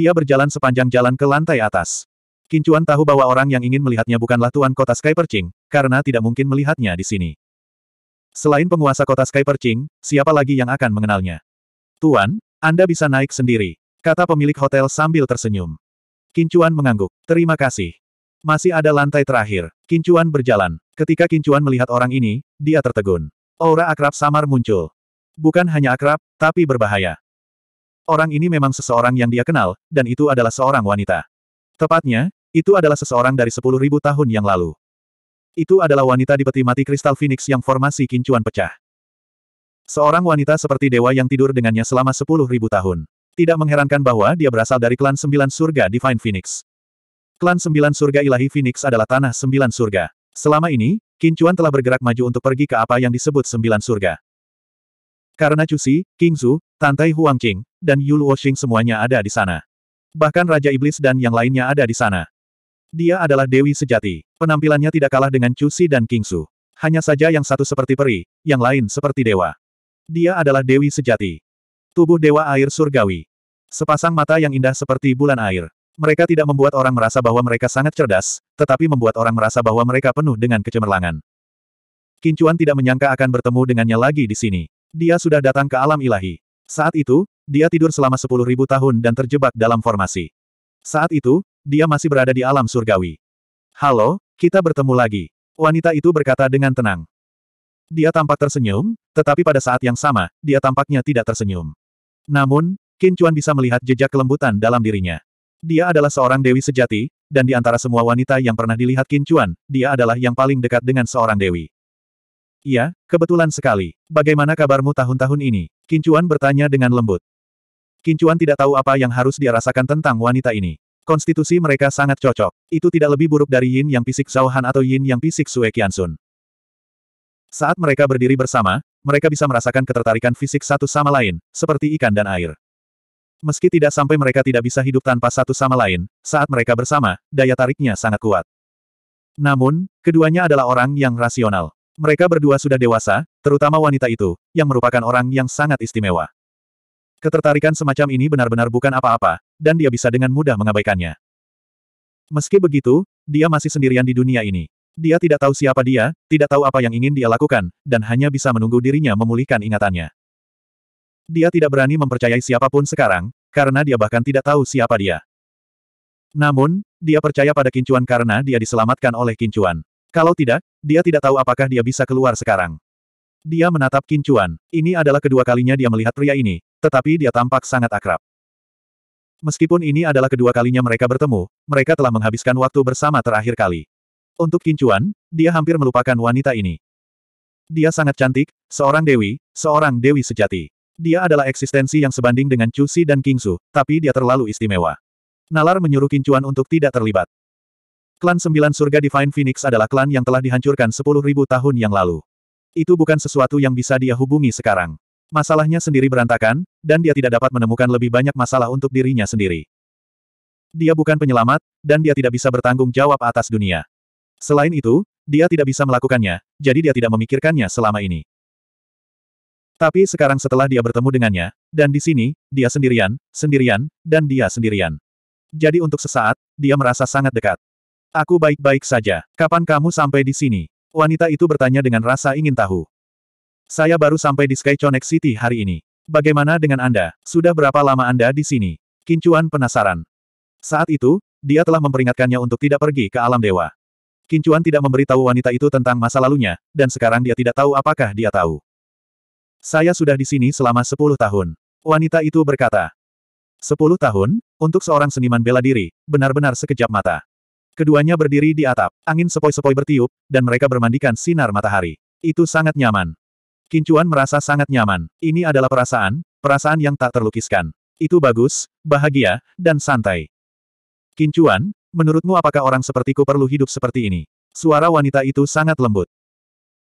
Dia berjalan sepanjang jalan ke lantai atas. Kincuan tahu bahwa orang yang ingin melihatnya bukanlah tuan kota Sky Percing, karena tidak mungkin melihatnya di sini. Selain penguasa kota Sky Percing, siapa lagi yang akan mengenalnya? Tuan, Anda bisa naik sendiri, kata pemilik hotel sambil tersenyum. Kincuan mengangguk. Terima kasih. Masih ada lantai terakhir. Kincuan berjalan. Ketika Kincuan melihat orang ini, dia tertegun. Aura akrab samar muncul. Bukan hanya akrab, tapi berbahaya orang ini memang seseorang yang dia kenal, dan itu adalah seorang wanita. Tepatnya, itu adalah seseorang dari sepuluh ribu tahun yang lalu. Itu adalah wanita di peti mati kristal Phoenix yang formasi kincuan pecah. Seorang wanita seperti dewa yang tidur dengannya selama sepuluh ribu tahun. Tidak mengherankan bahwa dia berasal dari klan Sembilan Surga Divine Phoenix. Klan Sembilan Surga Ilahi Phoenix adalah tanah Sembilan Surga. Selama ini, Kincuan telah bergerak maju untuk pergi ke apa yang disebut Sembilan Surga. Karena Cusi, Kingzu, Zhu, Tantai Huang dan Yu Luoxing semuanya ada di sana. Bahkan Raja Iblis dan yang lainnya ada di sana. Dia adalah Dewi Sejati. Penampilannya tidak kalah dengan Cusi dan Kingzu. Hanya saja yang satu seperti peri, yang lain seperti dewa. Dia adalah Dewi Sejati. Tubuh Dewa Air Surgawi. Sepasang mata yang indah seperti bulan air. Mereka tidak membuat orang merasa bahwa mereka sangat cerdas, tetapi membuat orang merasa bahwa mereka penuh dengan kecemerlangan. Kincuan tidak menyangka akan bertemu dengannya lagi di sini. Dia sudah datang ke alam ilahi. Saat itu, dia tidur selama sepuluh ribu tahun dan terjebak dalam formasi. Saat itu, dia masih berada di alam surgawi. Halo, kita bertemu lagi. Wanita itu berkata dengan tenang. Dia tampak tersenyum, tetapi pada saat yang sama, dia tampaknya tidak tersenyum. Namun, Qin Chuan bisa melihat jejak kelembutan dalam dirinya. Dia adalah seorang dewi sejati, dan di antara semua wanita yang pernah dilihat Qin Chuan, dia adalah yang paling dekat dengan seorang dewi. Iya, kebetulan sekali. Bagaimana kabarmu tahun-tahun ini? Kincuan bertanya dengan lembut. Kincuan tidak tahu apa yang harus dia rasakan tentang wanita ini. Konstitusi mereka sangat cocok. Itu tidak lebih buruk dari yin yang fisik Zhao Han atau yin yang pisik Sue Qiansun. Saat mereka berdiri bersama, mereka bisa merasakan ketertarikan fisik satu sama lain, seperti ikan dan air. Meski tidak sampai mereka tidak bisa hidup tanpa satu sama lain, saat mereka bersama, daya tariknya sangat kuat. Namun, keduanya adalah orang yang rasional. Mereka berdua sudah dewasa, terutama wanita itu, yang merupakan orang yang sangat istimewa. Ketertarikan semacam ini benar-benar bukan apa-apa, dan dia bisa dengan mudah mengabaikannya. Meski begitu, dia masih sendirian di dunia ini. Dia tidak tahu siapa dia, tidak tahu apa yang ingin dia lakukan, dan hanya bisa menunggu dirinya memulihkan ingatannya. Dia tidak berani mempercayai siapapun sekarang, karena dia bahkan tidak tahu siapa dia. Namun, dia percaya pada kincuan karena dia diselamatkan oleh kincuan. Kalau tidak, dia tidak tahu apakah dia bisa keluar sekarang. Dia menatap Kincuan. Ini adalah kedua kalinya dia melihat pria ini, tetapi dia tampak sangat akrab. Meskipun ini adalah kedua kalinya mereka bertemu, mereka telah menghabiskan waktu bersama terakhir kali. Untuk Kincuan, dia hampir melupakan wanita ini. Dia sangat cantik, seorang dewi, seorang dewi sejati. Dia adalah eksistensi yang sebanding dengan Chu Si dan Kingsu, tapi dia terlalu istimewa. Nalar menyuruh Kincuan untuk tidak terlibat. Klan Sembilan Surga Divine Phoenix adalah klan yang telah dihancurkan sepuluh ribu tahun yang lalu. Itu bukan sesuatu yang bisa dia hubungi sekarang. Masalahnya sendiri berantakan, dan dia tidak dapat menemukan lebih banyak masalah untuk dirinya sendiri. Dia bukan penyelamat, dan dia tidak bisa bertanggung jawab atas dunia. Selain itu, dia tidak bisa melakukannya, jadi dia tidak memikirkannya selama ini. Tapi sekarang setelah dia bertemu dengannya, dan di sini, dia sendirian, sendirian, dan dia sendirian. Jadi untuk sesaat, dia merasa sangat dekat. Aku baik-baik saja. Kapan kamu sampai di sini? Wanita itu bertanya dengan rasa ingin tahu. Saya baru sampai di Sky Connect City hari ini. Bagaimana dengan Anda? Sudah berapa lama Anda di sini? Kincuan penasaran. Saat itu, dia telah memperingatkannya untuk tidak pergi ke alam dewa. Kincuan tidak memberitahu wanita itu tentang masa lalunya, dan sekarang dia tidak tahu apakah dia tahu. Saya sudah di sini selama sepuluh tahun. Wanita itu berkata. Sepuluh tahun, untuk seorang seniman bela diri, benar-benar sekejap mata. Keduanya berdiri di atap, angin sepoi-sepoi bertiup, dan mereka bermandikan sinar matahari. Itu sangat nyaman. Kincuan merasa sangat nyaman. Ini adalah perasaan, perasaan yang tak terlukiskan. Itu bagus, bahagia, dan santai. Kincuan, menurutmu apakah orang sepertiku perlu hidup seperti ini? Suara wanita itu sangat lembut.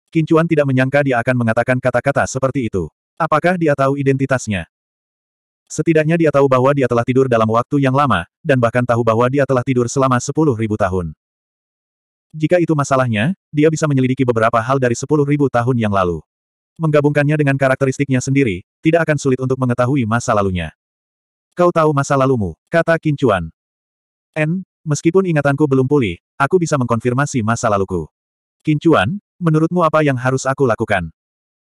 Kincuan tidak menyangka dia akan mengatakan kata-kata seperti itu. Apakah dia tahu identitasnya? Setidaknya dia tahu bahwa dia telah tidur dalam waktu yang lama, dan bahkan tahu bahwa dia telah tidur selama sepuluh ribu tahun. Jika itu masalahnya, dia bisa menyelidiki beberapa hal dari sepuluh ribu tahun yang lalu. Menggabungkannya dengan karakteristiknya sendiri, tidak akan sulit untuk mengetahui masa lalunya. Kau tahu masa lalumu, kata Kincuan. N, meskipun ingatanku belum pulih, aku bisa mengkonfirmasi masa laluku. Kincuan, menurutmu apa yang harus aku lakukan?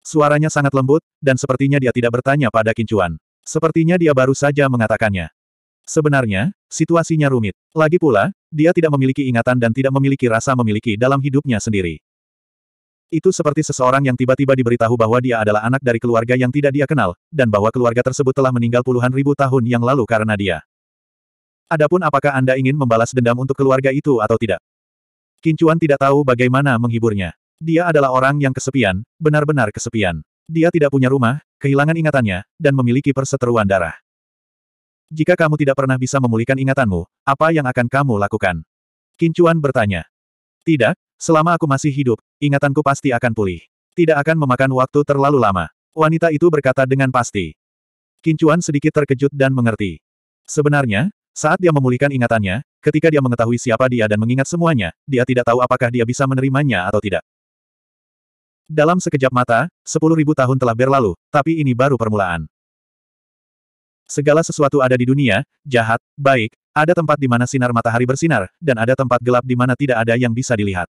Suaranya sangat lembut, dan sepertinya dia tidak bertanya pada Kincuan. Sepertinya dia baru saja mengatakannya. Sebenarnya, situasinya rumit. Lagi pula, dia tidak memiliki ingatan dan tidak memiliki rasa memiliki dalam hidupnya sendiri. Itu seperti seseorang yang tiba-tiba diberitahu bahwa dia adalah anak dari keluarga yang tidak dia kenal, dan bahwa keluarga tersebut telah meninggal puluhan ribu tahun yang lalu karena dia. Adapun apakah Anda ingin membalas dendam untuk keluarga itu atau tidak? Kincuan tidak tahu bagaimana menghiburnya. Dia adalah orang yang kesepian, benar-benar kesepian. Dia tidak punya rumah, kehilangan ingatannya, dan memiliki perseteruan darah. Jika kamu tidak pernah bisa memulihkan ingatanmu, apa yang akan kamu lakukan? Kincuan bertanya. Tidak, selama aku masih hidup, ingatanku pasti akan pulih. Tidak akan memakan waktu terlalu lama. Wanita itu berkata dengan pasti. Kincuan sedikit terkejut dan mengerti. Sebenarnya, saat dia memulihkan ingatannya, ketika dia mengetahui siapa dia dan mengingat semuanya, dia tidak tahu apakah dia bisa menerimanya atau tidak. Dalam sekejap mata, sepuluh ribu tahun telah berlalu, tapi ini baru permulaan. Segala sesuatu ada di dunia, jahat, baik, ada tempat di mana sinar matahari bersinar, dan ada tempat gelap di mana tidak ada yang bisa dilihat.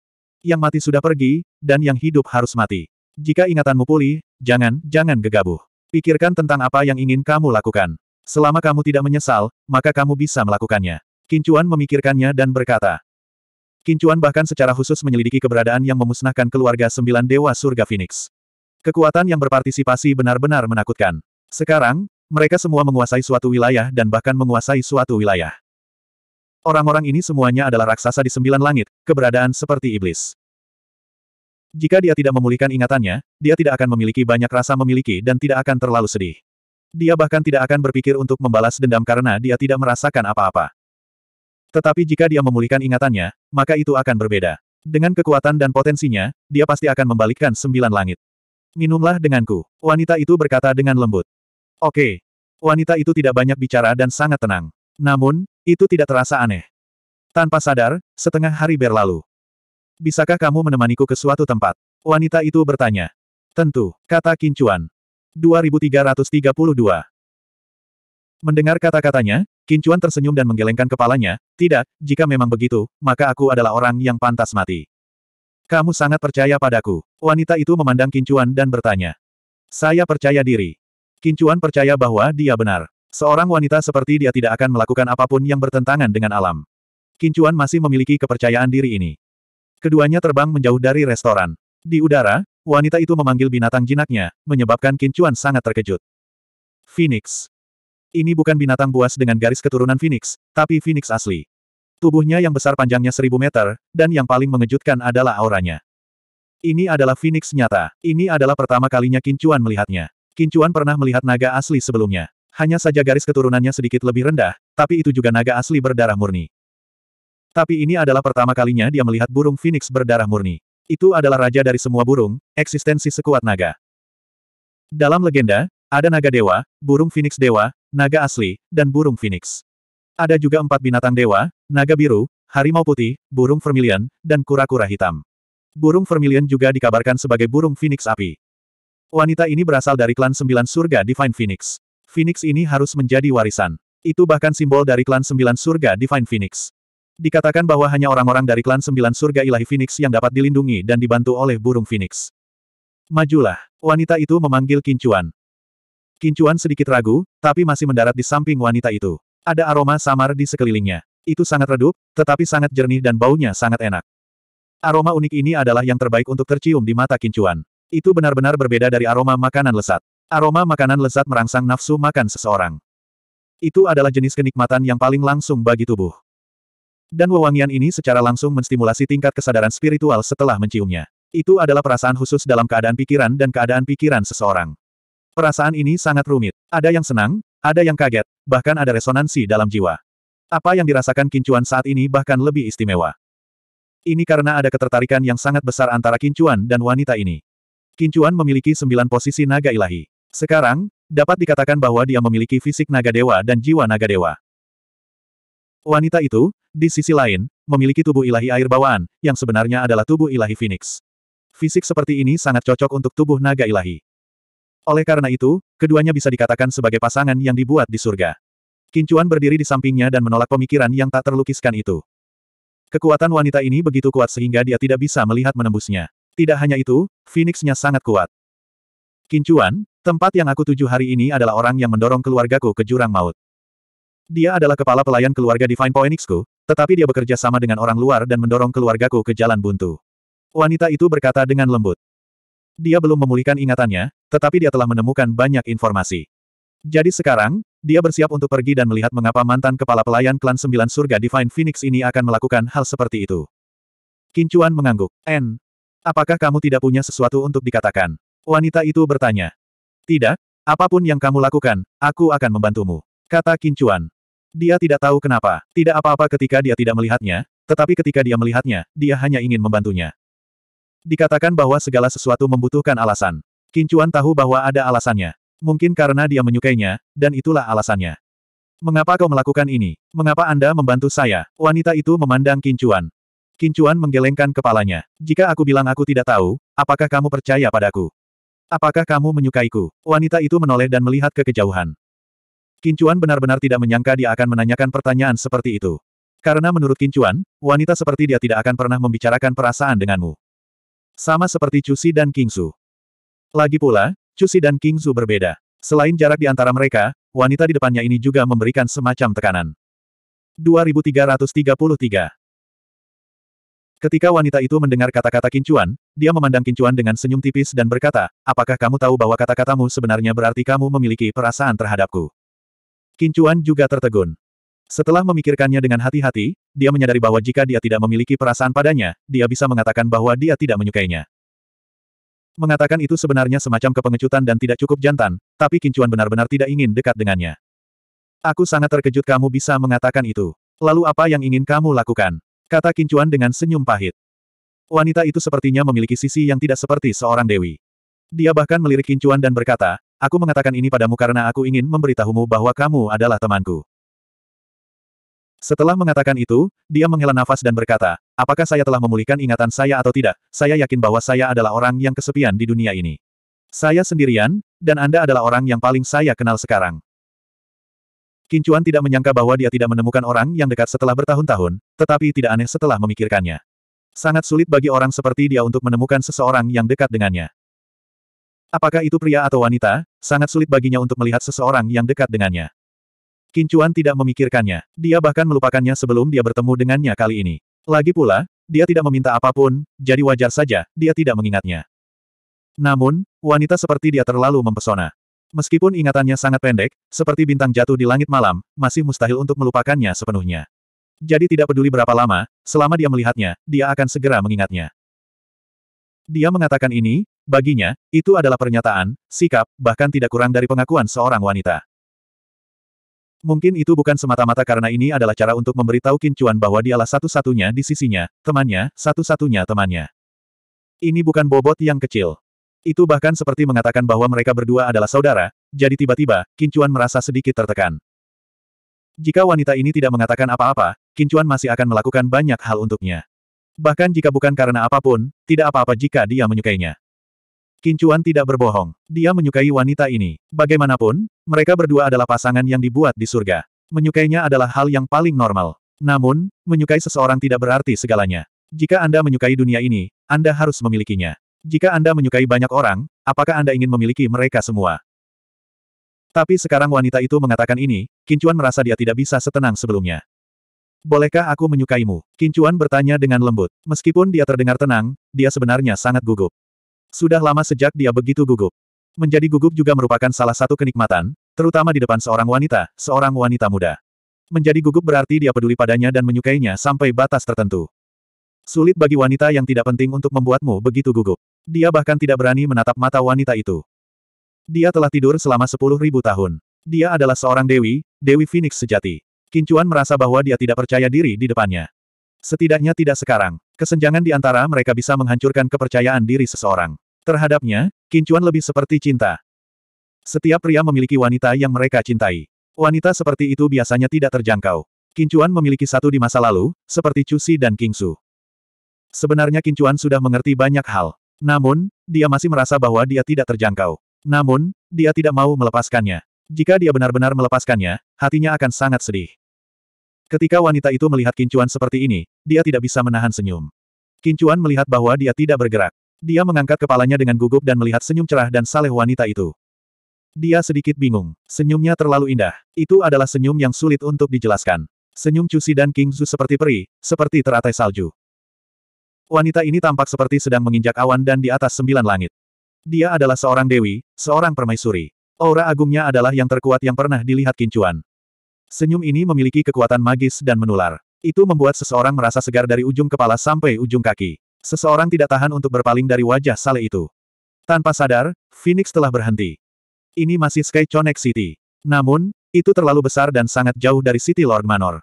Yang mati sudah pergi, dan yang hidup harus mati. Jika ingatanmu pulih, jangan, jangan gegabah. Pikirkan tentang apa yang ingin kamu lakukan. Selama kamu tidak menyesal, maka kamu bisa melakukannya. Kincuan memikirkannya dan berkata, Kincuan bahkan secara khusus menyelidiki keberadaan yang memusnahkan keluarga sembilan dewa surga Phoenix. Kekuatan yang berpartisipasi benar-benar menakutkan. Sekarang, mereka semua menguasai suatu wilayah dan bahkan menguasai suatu wilayah. Orang-orang ini semuanya adalah raksasa di sembilan langit, keberadaan seperti iblis. Jika dia tidak memulihkan ingatannya, dia tidak akan memiliki banyak rasa memiliki dan tidak akan terlalu sedih. Dia bahkan tidak akan berpikir untuk membalas dendam karena dia tidak merasakan apa-apa. Tetapi jika dia memulihkan ingatannya, maka itu akan berbeda. Dengan kekuatan dan potensinya, dia pasti akan membalikkan sembilan langit. Minumlah denganku. Wanita itu berkata dengan lembut. Oke. Wanita itu tidak banyak bicara dan sangat tenang. Namun, itu tidak terasa aneh. Tanpa sadar, setengah hari berlalu. Bisakah kamu menemaniku ke suatu tempat? Wanita itu bertanya. Tentu, kata Kincuan. 2332 Mendengar kata-katanya, Kincuan tersenyum dan menggelengkan kepalanya, tidak, jika memang begitu, maka aku adalah orang yang pantas mati. Kamu sangat percaya padaku. Wanita itu memandang Kincuan dan bertanya. Saya percaya diri. Kincuan percaya bahwa dia benar. Seorang wanita seperti dia tidak akan melakukan apapun yang bertentangan dengan alam. Kincuan masih memiliki kepercayaan diri ini. Keduanya terbang menjauh dari restoran. Di udara, wanita itu memanggil binatang jinaknya, menyebabkan Kincuan sangat terkejut. Phoenix. Ini bukan binatang buas dengan garis keturunan Phoenix, tapi Phoenix asli. Tubuhnya yang besar panjangnya seribu meter, dan yang paling mengejutkan adalah auranya. Ini adalah Phoenix nyata. Ini adalah pertama kalinya Kincuan melihatnya. Kincuan pernah melihat naga asli sebelumnya. Hanya saja garis keturunannya sedikit lebih rendah, tapi itu juga naga asli berdarah murni. Tapi ini adalah pertama kalinya dia melihat burung Phoenix berdarah murni. Itu adalah raja dari semua burung, eksistensi sekuat naga. Dalam legenda, ada naga dewa, burung phoenix dewa, naga asli, dan burung phoenix. Ada juga empat binatang dewa, naga biru, harimau putih, burung vermilion, dan kura-kura hitam. Burung vermilion juga dikabarkan sebagai burung phoenix api. Wanita ini berasal dari klan sembilan surga Divine Phoenix. Phoenix ini harus menjadi warisan. Itu bahkan simbol dari klan sembilan surga Divine Phoenix. Dikatakan bahwa hanya orang-orang dari klan sembilan surga ilahi Phoenix yang dapat dilindungi dan dibantu oleh burung Phoenix. Majulah. Wanita itu memanggil Kincuan. Kincuan sedikit ragu, tapi masih mendarat di samping wanita itu. Ada aroma samar di sekelilingnya. Itu sangat redup, tetapi sangat jernih dan baunya sangat enak. Aroma unik ini adalah yang terbaik untuk tercium di mata Kincuan. Itu benar-benar berbeda dari aroma makanan lezat. Aroma makanan lezat merangsang nafsu makan seseorang. Itu adalah jenis kenikmatan yang paling langsung bagi tubuh. Dan wewangian ini secara langsung menstimulasi tingkat kesadaran spiritual setelah menciumnya. Itu adalah perasaan khusus dalam keadaan pikiran dan keadaan pikiran seseorang. Perasaan ini sangat rumit. Ada yang senang, ada yang kaget, bahkan ada resonansi dalam jiwa. Apa yang dirasakan Kincuan saat ini bahkan lebih istimewa. Ini karena ada ketertarikan yang sangat besar antara Kincuan dan wanita ini. Kincuan memiliki sembilan posisi naga ilahi. Sekarang, dapat dikatakan bahwa dia memiliki fisik naga dewa dan jiwa naga dewa. Wanita itu, di sisi lain, memiliki tubuh ilahi air bawaan, yang sebenarnya adalah tubuh ilahi Phoenix. Fisik seperti ini sangat cocok untuk tubuh naga ilahi. Oleh karena itu, keduanya bisa dikatakan sebagai pasangan yang dibuat di surga. Kincuan berdiri di sampingnya dan menolak pemikiran yang tak terlukiskan itu. Kekuatan wanita ini begitu kuat sehingga dia tidak bisa melihat menembusnya. Tidak hanya itu, phoenix-nya sangat kuat. Kincuan, tempat yang aku tuju hari ini adalah orang yang mendorong keluargaku ke jurang maut. Dia adalah kepala pelayan keluarga Divine Phoenixku, tetapi dia bekerja sama dengan orang luar dan mendorong keluargaku ke jalan buntu. Wanita itu berkata dengan lembut dia belum memulihkan ingatannya, tetapi dia telah menemukan banyak informasi. Jadi sekarang, dia bersiap untuk pergi dan melihat mengapa mantan kepala pelayan klan Sembilan Surga Divine Phoenix ini akan melakukan hal seperti itu. Kincuan mengangguk. N. Apakah kamu tidak punya sesuatu untuk dikatakan? Wanita itu bertanya. Tidak, apapun yang kamu lakukan, aku akan membantumu. Kata Kincuan. Dia tidak tahu kenapa, tidak apa-apa ketika dia tidak melihatnya, tetapi ketika dia melihatnya, dia hanya ingin membantunya. Dikatakan bahwa segala sesuatu membutuhkan alasan. Kincuan tahu bahwa ada alasannya. Mungkin karena dia menyukainya, dan itulah alasannya. Mengapa kau melakukan ini? Mengapa Anda membantu saya? Wanita itu memandang Kincuan. Kincuan menggelengkan kepalanya. Jika aku bilang aku tidak tahu, apakah kamu percaya padaku? Apakah kamu menyukaiku? Wanita itu menoleh dan melihat ke kejauhan. Kincuan benar-benar tidak menyangka dia akan menanyakan pertanyaan seperti itu. Karena menurut Kincuan, wanita seperti dia tidak akan pernah membicarakan perasaan denganmu. Sama seperti Cusi dan Kingsu. Lagi pula, Cusi dan Kingsu berbeda. Selain jarak di antara mereka, wanita di depannya ini juga memberikan semacam tekanan. 2333 Ketika wanita itu mendengar kata-kata kincuan, dia memandang kincuan dengan senyum tipis dan berkata, apakah kamu tahu bahwa kata-katamu sebenarnya berarti kamu memiliki perasaan terhadapku? Kincuan juga tertegun. Setelah memikirkannya dengan hati-hati, dia menyadari bahwa jika dia tidak memiliki perasaan padanya, dia bisa mengatakan bahwa dia tidak menyukainya. Mengatakan itu sebenarnya semacam kepengecutan dan tidak cukup jantan, tapi Kincuan benar-benar tidak ingin dekat dengannya. Aku sangat terkejut kamu bisa mengatakan itu. Lalu apa yang ingin kamu lakukan? Kata Kincuan dengan senyum pahit. Wanita itu sepertinya memiliki sisi yang tidak seperti seorang dewi. Dia bahkan melirik Kincuan dan berkata, Aku mengatakan ini padamu karena aku ingin memberitahumu bahwa kamu adalah temanku. Setelah mengatakan itu, dia menghela nafas dan berkata, apakah saya telah memulihkan ingatan saya atau tidak, saya yakin bahwa saya adalah orang yang kesepian di dunia ini. Saya sendirian, dan Anda adalah orang yang paling saya kenal sekarang. Kincuan tidak menyangka bahwa dia tidak menemukan orang yang dekat setelah bertahun-tahun, tetapi tidak aneh setelah memikirkannya. Sangat sulit bagi orang seperti dia untuk menemukan seseorang yang dekat dengannya. Apakah itu pria atau wanita, sangat sulit baginya untuk melihat seseorang yang dekat dengannya. Kincuan tidak memikirkannya, dia bahkan melupakannya sebelum dia bertemu dengannya kali ini. Lagi pula, dia tidak meminta apapun, jadi wajar saja, dia tidak mengingatnya. Namun, wanita seperti dia terlalu mempesona. Meskipun ingatannya sangat pendek, seperti bintang jatuh di langit malam, masih mustahil untuk melupakannya sepenuhnya. Jadi tidak peduli berapa lama, selama dia melihatnya, dia akan segera mengingatnya. Dia mengatakan ini, baginya, itu adalah pernyataan, sikap, bahkan tidak kurang dari pengakuan seorang wanita. Mungkin itu bukan semata-mata karena ini adalah cara untuk memberitahu Kincuan bahwa dialah satu-satunya di sisinya, temannya, satu-satunya temannya. Ini bukan bobot yang kecil. Itu bahkan seperti mengatakan bahwa mereka berdua adalah saudara, jadi tiba-tiba, Kincuan merasa sedikit tertekan. Jika wanita ini tidak mengatakan apa-apa, Kincuan masih akan melakukan banyak hal untuknya. Bahkan jika bukan karena apapun, tidak apa-apa jika dia menyukainya. Kincuan tidak berbohong. Dia menyukai wanita ini. Bagaimanapun, mereka berdua adalah pasangan yang dibuat di surga. Menyukainya adalah hal yang paling normal. Namun, menyukai seseorang tidak berarti segalanya. Jika Anda menyukai dunia ini, Anda harus memilikinya. Jika Anda menyukai banyak orang, apakah Anda ingin memiliki mereka semua? Tapi sekarang wanita itu mengatakan ini, Kincuan merasa dia tidak bisa setenang sebelumnya. Bolehkah aku menyukaimu? Kincuan bertanya dengan lembut. Meskipun dia terdengar tenang, dia sebenarnya sangat gugup. Sudah lama sejak dia begitu gugup. Menjadi gugup juga merupakan salah satu kenikmatan, terutama di depan seorang wanita, seorang wanita muda. Menjadi gugup berarti dia peduli padanya dan menyukainya sampai batas tertentu. Sulit bagi wanita yang tidak penting untuk membuatmu begitu gugup. Dia bahkan tidak berani menatap mata wanita itu. Dia telah tidur selama sepuluh ribu tahun. Dia adalah seorang dewi, Dewi Phoenix sejati. Kincuan merasa bahwa dia tidak percaya diri di depannya. Setidaknya tidak sekarang. Kesenjangan di antara mereka bisa menghancurkan kepercayaan diri seseorang. Terhadapnya, Kincuan lebih seperti cinta. Setiap pria memiliki wanita yang mereka cintai. Wanita seperti itu biasanya tidak terjangkau. Kincuan memiliki satu di masa lalu, seperti Cusi dan Kingsu. Sebenarnya Kincuan sudah mengerti banyak hal. Namun, dia masih merasa bahwa dia tidak terjangkau. Namun, dia tidak mau melepaskannya. Jika dia benar-benar melepaskannya, hatinya akan sangat sedih. Ketika wanita itu melihat Kincuan seperti ini, dia tidak bisa menahan senyum. Kincuan melihat bahwa dia tidak bergerak. Dia mengangkat kepalanya dengan gugup dan melihat senyum cerah dan saleh wanita itu. Dia sedikit bingung. Senyumnya terlalu indah. Itu adalah senyum yang sulit untuk dijelaskan. Senyum Cusi dan King Zu seperti peri, seperti teratai salju. Wanita ini tampak seperti sedang menginjak awan dan di atas sembilan langit. Dia adalah seorang dewi, seorang permaisuri. Aura agungnya adalah yang terkuat yang pernah dilihat Kincuan. Senyum ini memiliki kekuatan magis dan menular. Itu membuat seseorang merasa segar dari ujung kepala sampai ujung kaki. Seseorang tidak tahan untuk berpaling dari wajah Sale itu. Tanpa sadar, Phoenix telah berhenti. Ini masih Sky Connect City. Namun, itu terlalu besar dan sangat jauh dari City Lord Manor.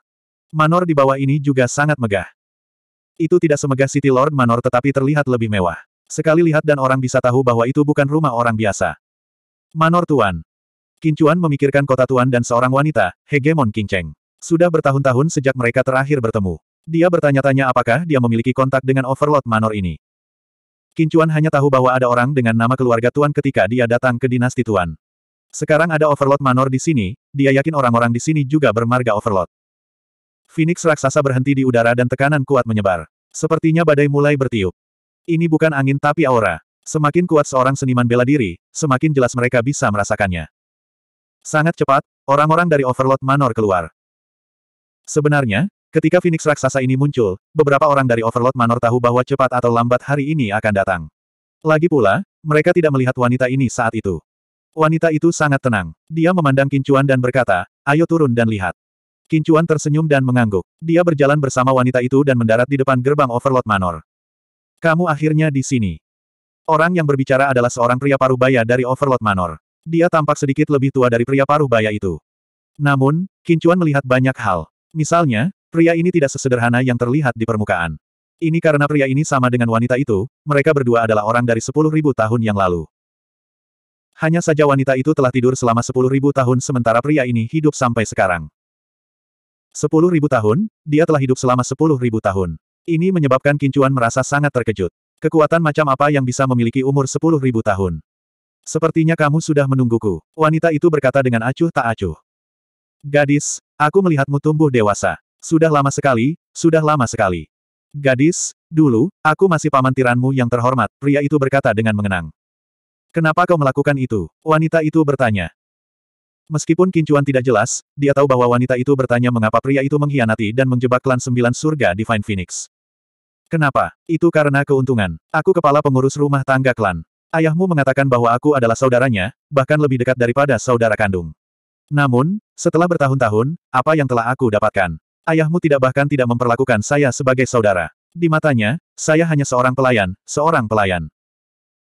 Manor di bawah ini juga sangat megah. Itu tidak semegah City Lord Manor tetapi terlihat lebih mewah. Sekali lihat dan orang bisa tahu bahwa itu bukan rumah orang biasa. Manor Tuan, Kincuan memikirkan kota tuan dan seorang wanita, hegemon Kinceng. Sudah bertahun-tahun sejak mereka terakhir bertemu. Dia bertanya-tanya apakah dia memiliki kontak dengan Overlord Manor ini. Kincuan hanya tahu bahwa ada orang dengan nama keluarga Tuan ketika dia datang ke dinasti Tuan. Sekarang ada Overlord Manor di sini, dia yakin orang-orang di sini juga bermarga Overlord. Phoenix raksasa berhenti di udara dan tekanan kuat menyebar. Sepertinya badai mulai bertiup. Ini bukan angin tapi aura. Semakin kuat seorang seniman bela diri, semakin jelas mereka bisa merasakannya. Sangat cepat, orang-orang dari Overlord Manor keluar. Sebenarnya, ketika Phoenix Raksasa ini muncul, beberapa orang dari Overlord Manor tahu bahwa cepat atau lambat hari ini akan datang. Lagi pula, mereka tidak melihat wanita ini saat itu. Wanita itu sangat tenang. Dia memandang Kincuan dan berkata, ayo turun dan lihat. Kincuan tersenyum dan mengangguk. Dia berjalan bersama wanita itu dan mendarat di depan gerbang Overlord Manor. Kamu akhirnya di sini. Orang yang berbicara adalah seorang pria parubaya dari Overlord Manor. Dia tampak sedikit lebih tua dari pria paruh baya itu. Namun, Kincuan melihat banyak hal. Misalnya, pria ini tidak sesederhana yang terlihat di permukaan. Ini karena pria ini sama dengan wanita itu, mereka berdua adalah orang dari 10.000 tahun yang lalu. Hanya saja wanita itu telah tidur selama 10.000 tahun sementara pria ini hidup sampai sekarang. 10.000 tahun, dia telah hidup selama 10.000 tahun. Ini menyebabkan Kincuan merasa sangat terkejut. Kekuatan macam apa yang bisa memiliki umur 10.000 tahun? Sepertinya kamu sudah menungguku. Wanita itu berkata dengan acuh tak acuh. Gadis, aku melihatmu tumbuh dewasa. Sudah lama sekali, sudah lama sekali. Gadis, dulu, aku masih paman tiranmu yang terhormat, pria itu berkata dengan mengenang. Kenapa kau melakukan itu? Wanita itu bertanya. Meskipun kincuan tidak jelas, dia tahu bahwa wanita itu bertanya mengapa pria itu mengkhianati dan menjebak klan sembilan surga Divine Phoenix. Kenapa? Itu karena keuntungan. Aku kepala pengurus rumah tangga klan. Ayahmu mengatakan bahwa aku adalah saudaranya, bahkan lebih dekat daripada saudara kandung. Namun, setelah bertahun-tahun, apa yang telah aku dapatkan? Ayahmu tidak bahkan tidak memperlakukan saya sebagai saudara. Di matanya, saya hanya seorang pelayan, seorang pelayan.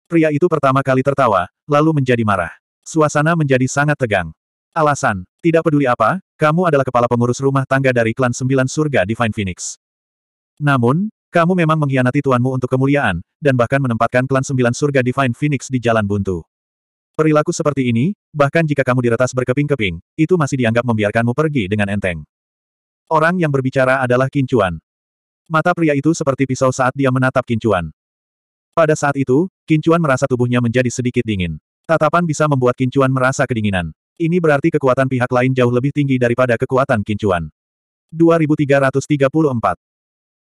Pria itu pertama kali tertawa, lalu menjadi marah. Suasana menjadi sangat tegang. Alasan, tidak peduli apa, kamu adalah kepala pengurus rumah tangga dari klan Sembilan Surga Divine Phoenix. Namun, kamu memang mengkhianati tuanmu untuk kemuliaan, dan bahkan menempatkan klan sembilan surga Divine Phoenix di jalan buntu. Perilaku seperti ini, bahkan jika kamu diretas berkeping-keping, itu masih dianggap membiarkanmu pergi dengan enteng. Orang yang berbicara adalah Kincuan. Mata pria itu seperti pisau saat dia menatap Kincuan. Pada saat itu, Kincuan merasa tubuhnya menjadi sedikit dingin. Tatapan bisa membuat Kincuan merasa kedinginan. Ini berarti kekuatan pihak lain jauh lebih tinggi daripada kekuatan Kincuan. 2334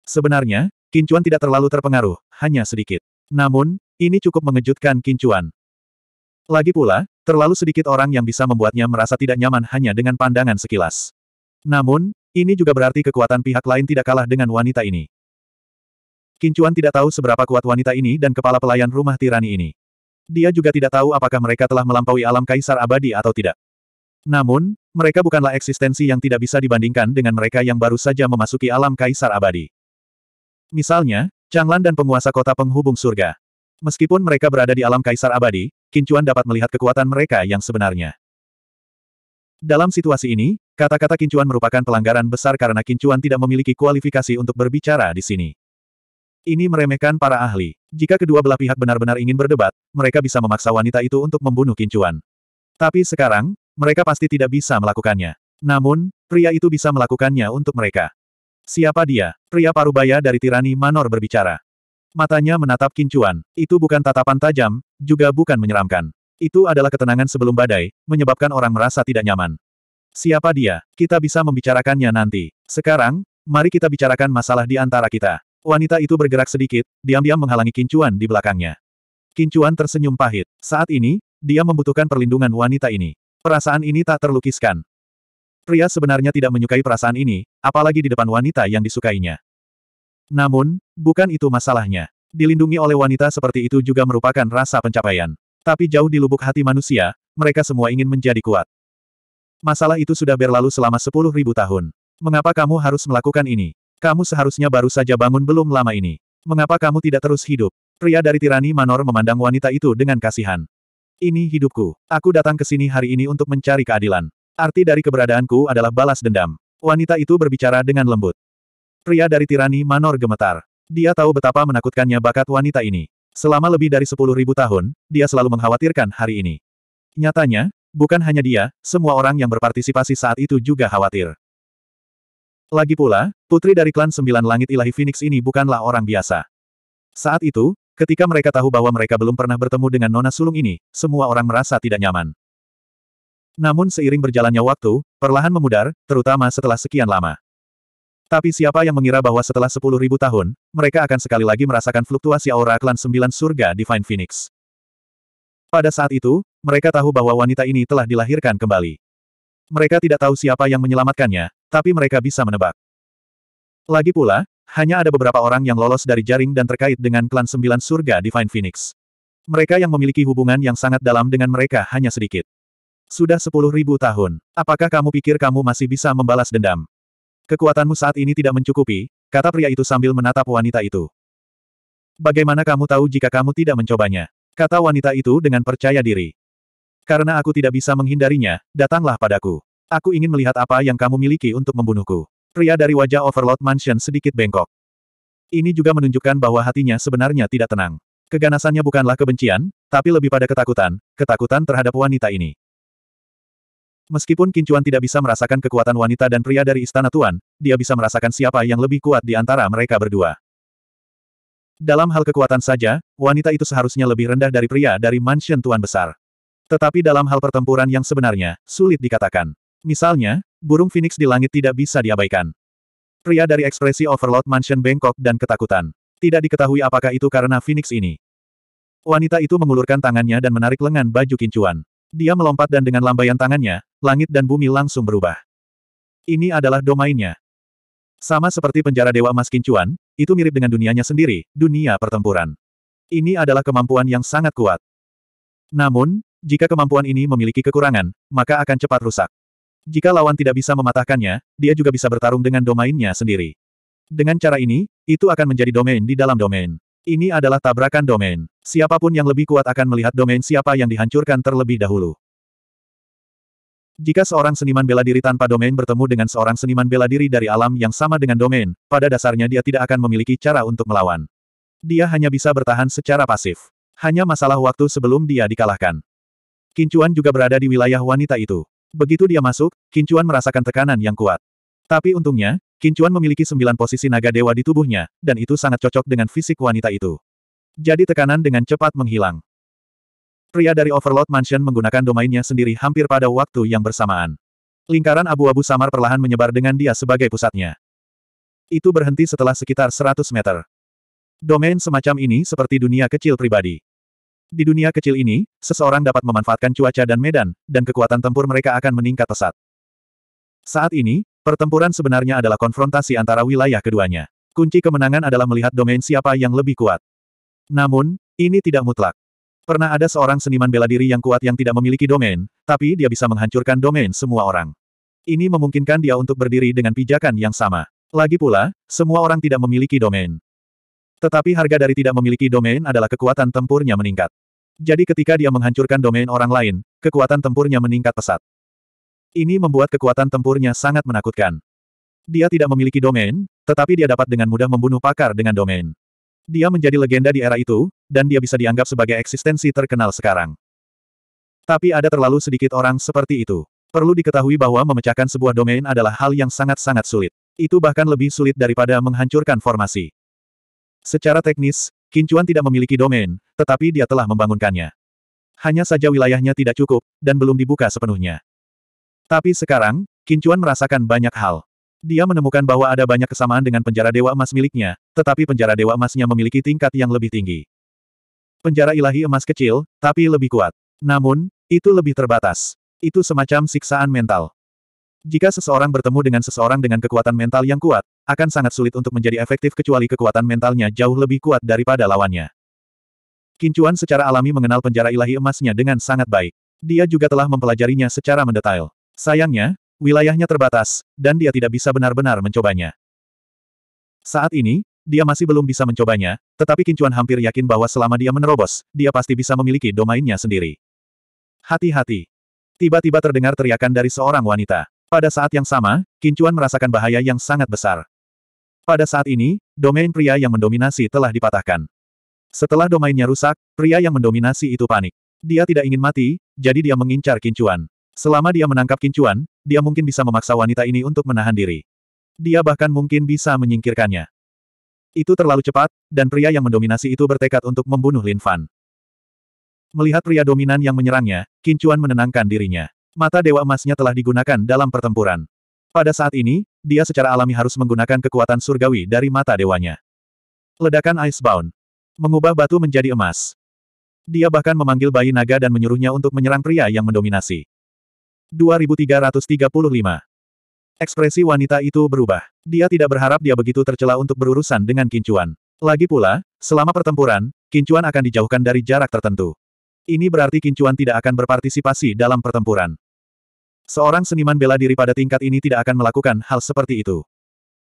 Sebenarnya, Kincuan tidak terlalu terpengaruh, hanya sedikit. Namun, ini cukup mengejutkan Kincuan. Lagi pula, terlalu sedikit orang yang bisa membuatnya merasa tidak nyaman hanya dengan pandangan sekilas. Namun, ini juga berarti kekuatan pihak lain tidak kalah dengan wanita ini. Kincuan tidak tahu seberapa kuat wanita ini dan kepala pelayan rumah tirani ini. Dia juga tidak tahu apakah mereka telah melampaui alam kaisar abadi atau tidak. Namun, mereka bukanlah eksistensi yang tidak bisa dibandingkan dengan mereka yang baru saja memasuki alam kaisar abadi. Misalnya, Changlan dan penguasa kota penghubung surga. Meskipun mereka berada di alam kaisar abadi, Kincuan dapat melihat kekuatan mereka yang sebenarnya. Dalam situasi ini, kata-kata Kincuan merupakan pelanggaran besar karena Kincuan tidak memiliki kualifikasi untuk berbicara di sini. Ini meremehkan para ahli. Jika kedua belah pihak benar-benar ingin berdebat, mereka bisa memaksa wanita itu untuk membunuh Kincuan. Tapi sekarang, mereka pasti tidak bisa melakukannya. Namun, pria itu bisa melakukannya untuk mereka. Siapa dia? Pria parubaya dari tirani Manor berbicara. Matanya menatap kincuan, itu bukan tatapan tajam, juga bukan menyeramkan. Itu adalah ketenangan sebelum badai, menyebabkan orang merasa tidak nyaman. Siapa dia? Kita bisa membicarakannya nanti. Sekarang, mari kita bicarakan masalah di antara kita. Wanita itu bergerak sedikit, diam-diam menghalangi kincuan di belakangnya. Kincuan tersenyum pahit. Saat ini, dia membutuhkan perlindungan wanita ini. Perasaan ini tak terlukiskan. Pria sebenarnya tidak menyukai perasaan ini, apalagi di depan wanita yang disukainya. Namun, bukan itu masalahnya. Dilindungi oleh wanita seperti itu juga merupakan rasa pencapaian. Tapi jauh di lubuk hati manusia, mereka semua ingin menjadi kuat. Masalah itu sudah berlalu selama sepuluh ribu tahun. Mengapa kamu harus melakukan ini? Kamu seharusnya baru saja bangun belum lama ini. Mengapa kamu tidak terus hidup? Pria dari tirani Manor memandang wanita itu dengan kasihan. Ini hidupku. Aku datang ke sini hari ini untuk mencari keadilan. Arti dari keberadaanku adalah balas dendam. Wanita itu berbicara dengan lembut. Pria dari tirani Manor gemetar. Dia tahu betapa menakutkannya bakat wanita ini. Selama lebih dari sepuluh ribu tahun, dia selalu mengkhawatirkan hari ini. Nyatanya, bukan hanya dia, semua orang yang berpartisipasi saat itu juga khawatir. Lagi pula, putri dari klan Sembilan Langit Ilahi Phoenix ini bukanlah orang biasa. Saat itu, ketika mereka tahu bahwa mereka belum pernah bertemu dengan Nona Sulung ini, semua orang merasa tidak nyaman. Namun seiring berjalannya waktu, perlahan memudar, terutama setelah sekian lama. Tapi siapa yang mengira bahwa setelah 10.000 tahun, mereka akan sekali lagi merasakan fluktuasi aura klan sembilan surga Divine Phoenix. Pada saat itu, mereka tahu bahwa wanita ini telah dilahirkan kembali. Mereka tidak tahu siapa yang menyelamatkannya, tapi mereka bisa menebak. Lagi pula, hanya ada beberapa orang yang lolos dari jaring dan terkait dengan klan sembilan surga Divine Phoenix. Mereka yang memiliki hubungan yang sangat dalam dengan mereka hanya sedikit. Sudah sepuluh ribu tahun. Apakah kamu pikir kamu masih bisa membalas dendam? Kekuatanmu saat ini tidak mencukupi, kata pria itu sambil menatap wanita itu. Bagaimana kamu tahu jika kamu tidak mencobanya? Kata wanita itu dengan percaya diri. Karena aku tidak bisa menghindarinya, datanglah padaku. Aku ingin melihat apa yang kamu miliki untuk membunuhku. Pria dari wajah Overlord Mansion sedikit bengkok. Ini juga menunjukkan bahwa hatinya sebenarnya tidak tenang. Keganasannya bukanlah kebencian, tapi lebih pada ketakutan, ketakutan terhadap wanita ini. Meskipun Kincuan tidak bisa merasakan kekuatan wanita dan pria dari istana tuan, dia bisa merasakan siapa yang lebih kuat di antara mereka berdua. Dalam hal kekuatan saja, wanita itu seharusnya lebih rendah dari pria dari mansion tuan besar. Tetapi dalam hal pertempuran yang sebenarnya, sulit dikatakan. Misalnya, burung phoenix di langit tidak bisa diabaikan. Pria dari ekspresi overload mansion Bangkok dan ketakutan. Tidak diketahui apakah itu karena phoenix ini. Wanita itu mengulurkan tangannya dan menarik lengan baju kincuan. Dia melompat dan dengan lambaian tangannya, langit dan bumi langsung berubah. Ini adalah domainnya. Sama seperti penjara Dewa Mas Kincuan, itu mirip dengan dunianya sendiri, dunia pertempuran. Ini adalah kemampuan yang sangat kuat. Namun, jika kemampuan ini memiliki kekurangan, maka akan cepat rusak. Jika lawan tidak bisa mematahkannya, dia juga bisa bertarung dengan domainnya sendiri. Dengan cara ini, itu akan menjadi domain di dalam domain. Ini adalah tabrakan domain. Siapapun yang lebih kuat akan melihat domain siapa yang dihancurkan terlebih dahulu. Jika seorang seniman bela diri tanpa domain bertemu dengan seorang seniman bela diri dari alam yang sama dengan domain, pada dasarnya dia tidak akan memiliki cara untuk melawan. Dia hanya bisa bertahan secara pasif. Hanya masalah waktu sebelum dia dikalahkan. Kincuan juga berada di wilayah wanita itu. Begitu dia masuk, Kincuan merasakan tekanan yang kuat. Tapi untungnya, Kincuan memiliki sembilan posisi naga dewa di tubuhnya, dan itu sangat cocok dengan fisik wanita itu. Jadi tekanan dengan cepat menghilang. Pria dari Overlord Mansion menggunakan domainnya sendiri hampir pada waktu yang bersamaan. Lingkaran abu-abu samar perlahan menyebar dengan dia sebagai pusatnya. Itu berhenti setelah sekitar 100 meter. Domain semacam ini seperti dunia kecil pribadi. Di dunia kecil ini, seseorang dapat memanfaatkan cuaca dan medan, dan kekuatan tempur mereka akan meningkat pesat. Saat ini, Pertempuran sebenarnya adalah konfrontasi antara wilayah keduanya. Kunci kemenangan adalah melihat domain siapa yang lebih kuat. Namun, ini tidak mutlak. Pernah ada seorang seniman bela diri yang kuat yang tidak memiliki domain, tapi dia bisa menghancurkan domain semua orang. Ini memungkinkan dia untuk berdiri dengan pijakan yang sama. Lagi pula, semua orang tidak memiliki domain. Tetapi harga dari tidak memiliki domain adalah kekuatan tempurnya meningkat. Jadi ketika dia menghancurkan domain orang lain, kekuatan tempurnya meningkat pesat. Ini membuat kekuatan tempurnya sangat menakutkan. Dia tidak memiliki domain, tetapi dia dapat dengan mudah membunuh pakar dengan domain. Dia menjadi legenda di era itu, dan dia bisa dianggap sebagai eksistensi terkenal sekarang. Tapi ada terlalu sedikit orang seperti itu. Perlu diketahui bahwa memecahkan sebuah domain adalah hal yang sangat-sangat sulit. Itu bahkan lebih sulit daripada menghancurkan formasi. Secara teknis, Kincuan tidak memiliki domain, tetapi dia telah membangunkannya. Hanya saja wilayahnya tidak cukup, dan belum dibuka sepenuhnya. Tapi sekarang, Kincuan merasakan banyak hal. Dia menemukan bahwa ada banyak kesamaan dengan penjara dewa emas miliknya, tetapi penjara dewa emasnya memiliki tingkat yang lebih tinggi. Penjara ilahi emas kecil, tapi lebih kuat. Namun, itu lebih terbatas. Itu semacam siksaan mental. Jika seseorang bertemu dengan seseorang dengan kekuatan mental yang kuat, akan sangat sulit untuk menjadi efektif kecuali kekuatan mentalnya jauh lebih kuat daripada lawannya. Kincuan secara alami mengenal penjara ilahi emasnya dengan sangat baik. Dia juga telah mempelajarinya secara mendetail. Sayangnya, wilayahnya terbatas, dan dia tidak bisa benar-benar mencobanya. Saat ini, dia masih belum bisa mencobanya, tetapi Kincuan hampir yakin bahwa selama dia menerobos, dia pasti bisa memiliki domainnya sendiri. Hati-hati. Tiba-tiba terdengar teriakan dari seorang wanita. Pada saat yang sama, Kincuan merasakan bahaya yang sangat besar. Pada saat ini, domain pria yang mendominasi telah dipatahkan. Setelah domainnya rusak, pria yang mendominasi itu panik. Dia tidak ingin mati, jadi dia mengincar Kincuan. Selama dia menangkap kincuan, dia mungkin bisa memaksa wanita ini untuk menahan diri. Dia bahkan mungkin bisa menyingkirkannya. Itu terlalu cepat, dan pria yang mendominasi itu bertekad untuk membunuh Lin Fan. Melihat pria dominan yang menyerangnya, kincuan menenangkan dirinya. Mata Dewa Emasnya telah digunakan dalam pertempuran. Pada saat ini, dia secara alami harus menggunakan kekuatan surgawi dari mata dewanya. Ledakan Icebound. Mengubah batu menjadi emas. Dia bahkan memanggil bayi naga dan menyuruhnya untuk menyerang pria yang mendominasi. 2335. Ekspresi wanita itu berubah. Dia tidak berharap dia begitu tercela untuk berurusan dengan Kincuan. Lagi pula, selama pertempuran, Kincuan akan dijauhkan dari jarak tertentu. Ini berarti Kincuan tidak akan berpartisipasi dalam pertempuran. Seorang seniman bela diri pada tingkat ini tidak akan melakukan hal seperti itu.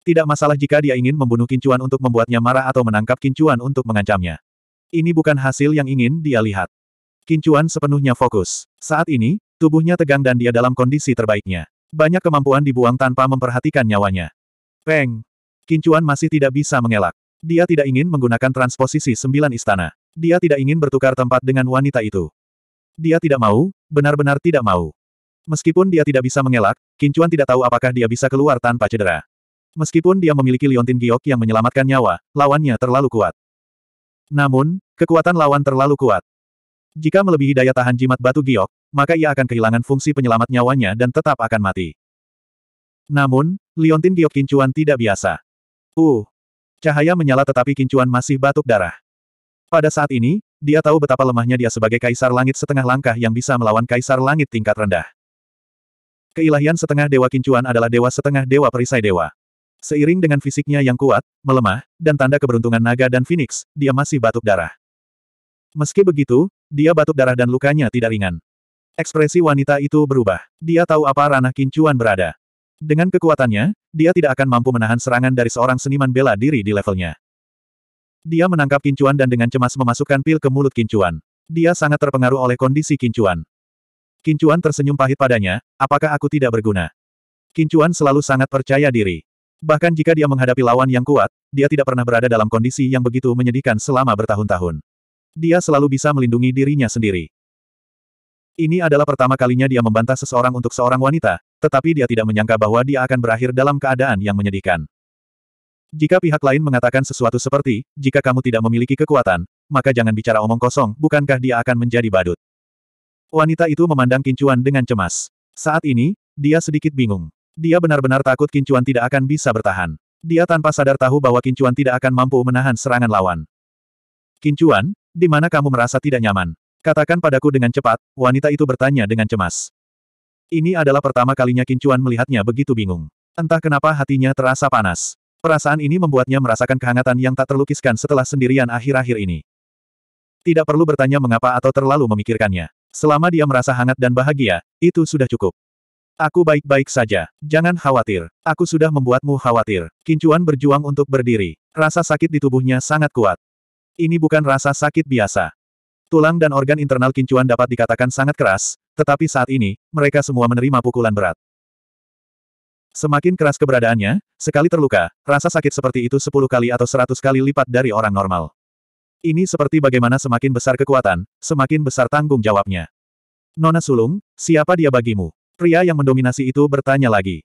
Tidak masalah jika dia ingin membunuh Kincuan untuk membuatnya marah atau menangkap Kincuan untuk mengancamnya. Ini bukan hasil yang ingin dia lihat. Kincuan sepenuhnya fokus. Saat ini, Tubuhnya tegang dan dia dalam kondisi terbaiknya. Banyak kemampuan dibuang tanpa memperhatikan nyawanya. Peng! Kincuan masih tidak bisa mengelak. Dia tidak ingin menggunakan transposisi sembilan istana. Dia tidak ingin bertukar tempat dengan wanita itu. Dia tidak mau, benar-benar tidak mau. Meskipun dia tidak bisa mengelak, Kincuan tidak tahu apakah dia bisa keluar tanpa cedera. Meskipun dia memiliki Liontin Giok yang menyelamatkan nyawa, lawannya terlalu kuat. Namun, kekuatan lawan terlalu kuat. Jika melebihi daya tahan jimat batu giok, maka ia akan kehilangan fungsi penyelamat nyawanya dan tetap akan mati. Namun, Liontin giok kincuan tidak biasa. Uh! Cahaya menyala tetapi kincuan masih batuk darah. Pada saat ini, dia tahu betapa lemahnya dia sebagai kaisar langit setengah langkah yang bisa melawan kaisar langit tingkat rendah. Keilahian setengah dewa kincuan adalah dewa setengah dewa perisai dewa. Seiring dengan fisiknya yang kuat, melemah, dan tanda keberuntungan naga dan phoenix, dia masih batuk darah. Meski begitu, dia batuk darah dan lukanya tidak ringan. Ekspresi wanita itu berubah. Dia tahu apa ranah kincuan berada. Dengan kekuatannya, dia tidak akan mampu menahan serangan dari seorang seniman bela diri di levelnya. Dia menangkap kincuan dan dengan cemas memasukkan pil ke mulut kincuan. Dia sangat terpengaruh oleh kondisi kincuan. Kincuan tersenyum pahit padanya, apakah aku tidak berguna? Kincuan selalu sangat percaya diri. Bahkan jika dia menghadapi lawan yang kuat, dia tidak pernah berada dalam kondisi yang begitu menyedihkan selama bertahun-tahun. Dia selalu bisa melindungi dirinya sendiri. Ini adalah pertama kalinya dia membantah seseorang untuk seorang wanita, tetapi dia tidak menyangka bahwa dia akan berakhir dalam keadaan yang menyedihkan. Jika pihak lain mengatakan sesuatu seperti, jika kamu tidak memiliki kekuatan, maka jangan bicara omong kosong, bukankah dia akan menjadi badut? Wanita itu memandang Kincuan dengan cemas. Saat ini, dia sedikit bingung. Dia benar-benar takut Kincuan tidak akan bisa bertahan. Dia tanpa sadar tahu bahwa Kincuan tidak akan mampu menahan serangan lawan. Kincuan, di mana kamu merasa tidak nyaman? Katakan padaku dengan cepat, wanita itu bertanya dengan cemas. Ini adalah pertama kalinya Kincuan melihatnya begitu bingung. Entah kenapa hatinya terasa panas. Perasaan ini membuatnya merasakan kehangatan yang tak terlukiskan setelah sendirian akhir-akhir ini. Tidak perlu bertanya mengapa atau terlalu memikirkannya. Selama dia merasa hangat dan bahagia, itu sudah cukup. Aku baik-baik saja. Jangan khawatir. Aku sudah membuatmu khawatir. Kincuan berjuang untuk berdiri. Rasa sakit di tubuhnya sangat kuat. Ini bukan rasa sakit biasa. Tulang dan organ internal kincuan dapat dikatakan sangat keras, tetapi saat ini, mereka semua menerima pukulan berat. Semakin keras keberadaannya, sekali terluka, rasa sakit seperti itu 10 kali atau 100 kali lipat dari orang normal. Ini seperti bagaimana semakin besar kekuatan, semakin besar tanggung jawabnya. Nona Sulung, siapa dia bagimu? Pria yang mendominasi itu bertanya lagi.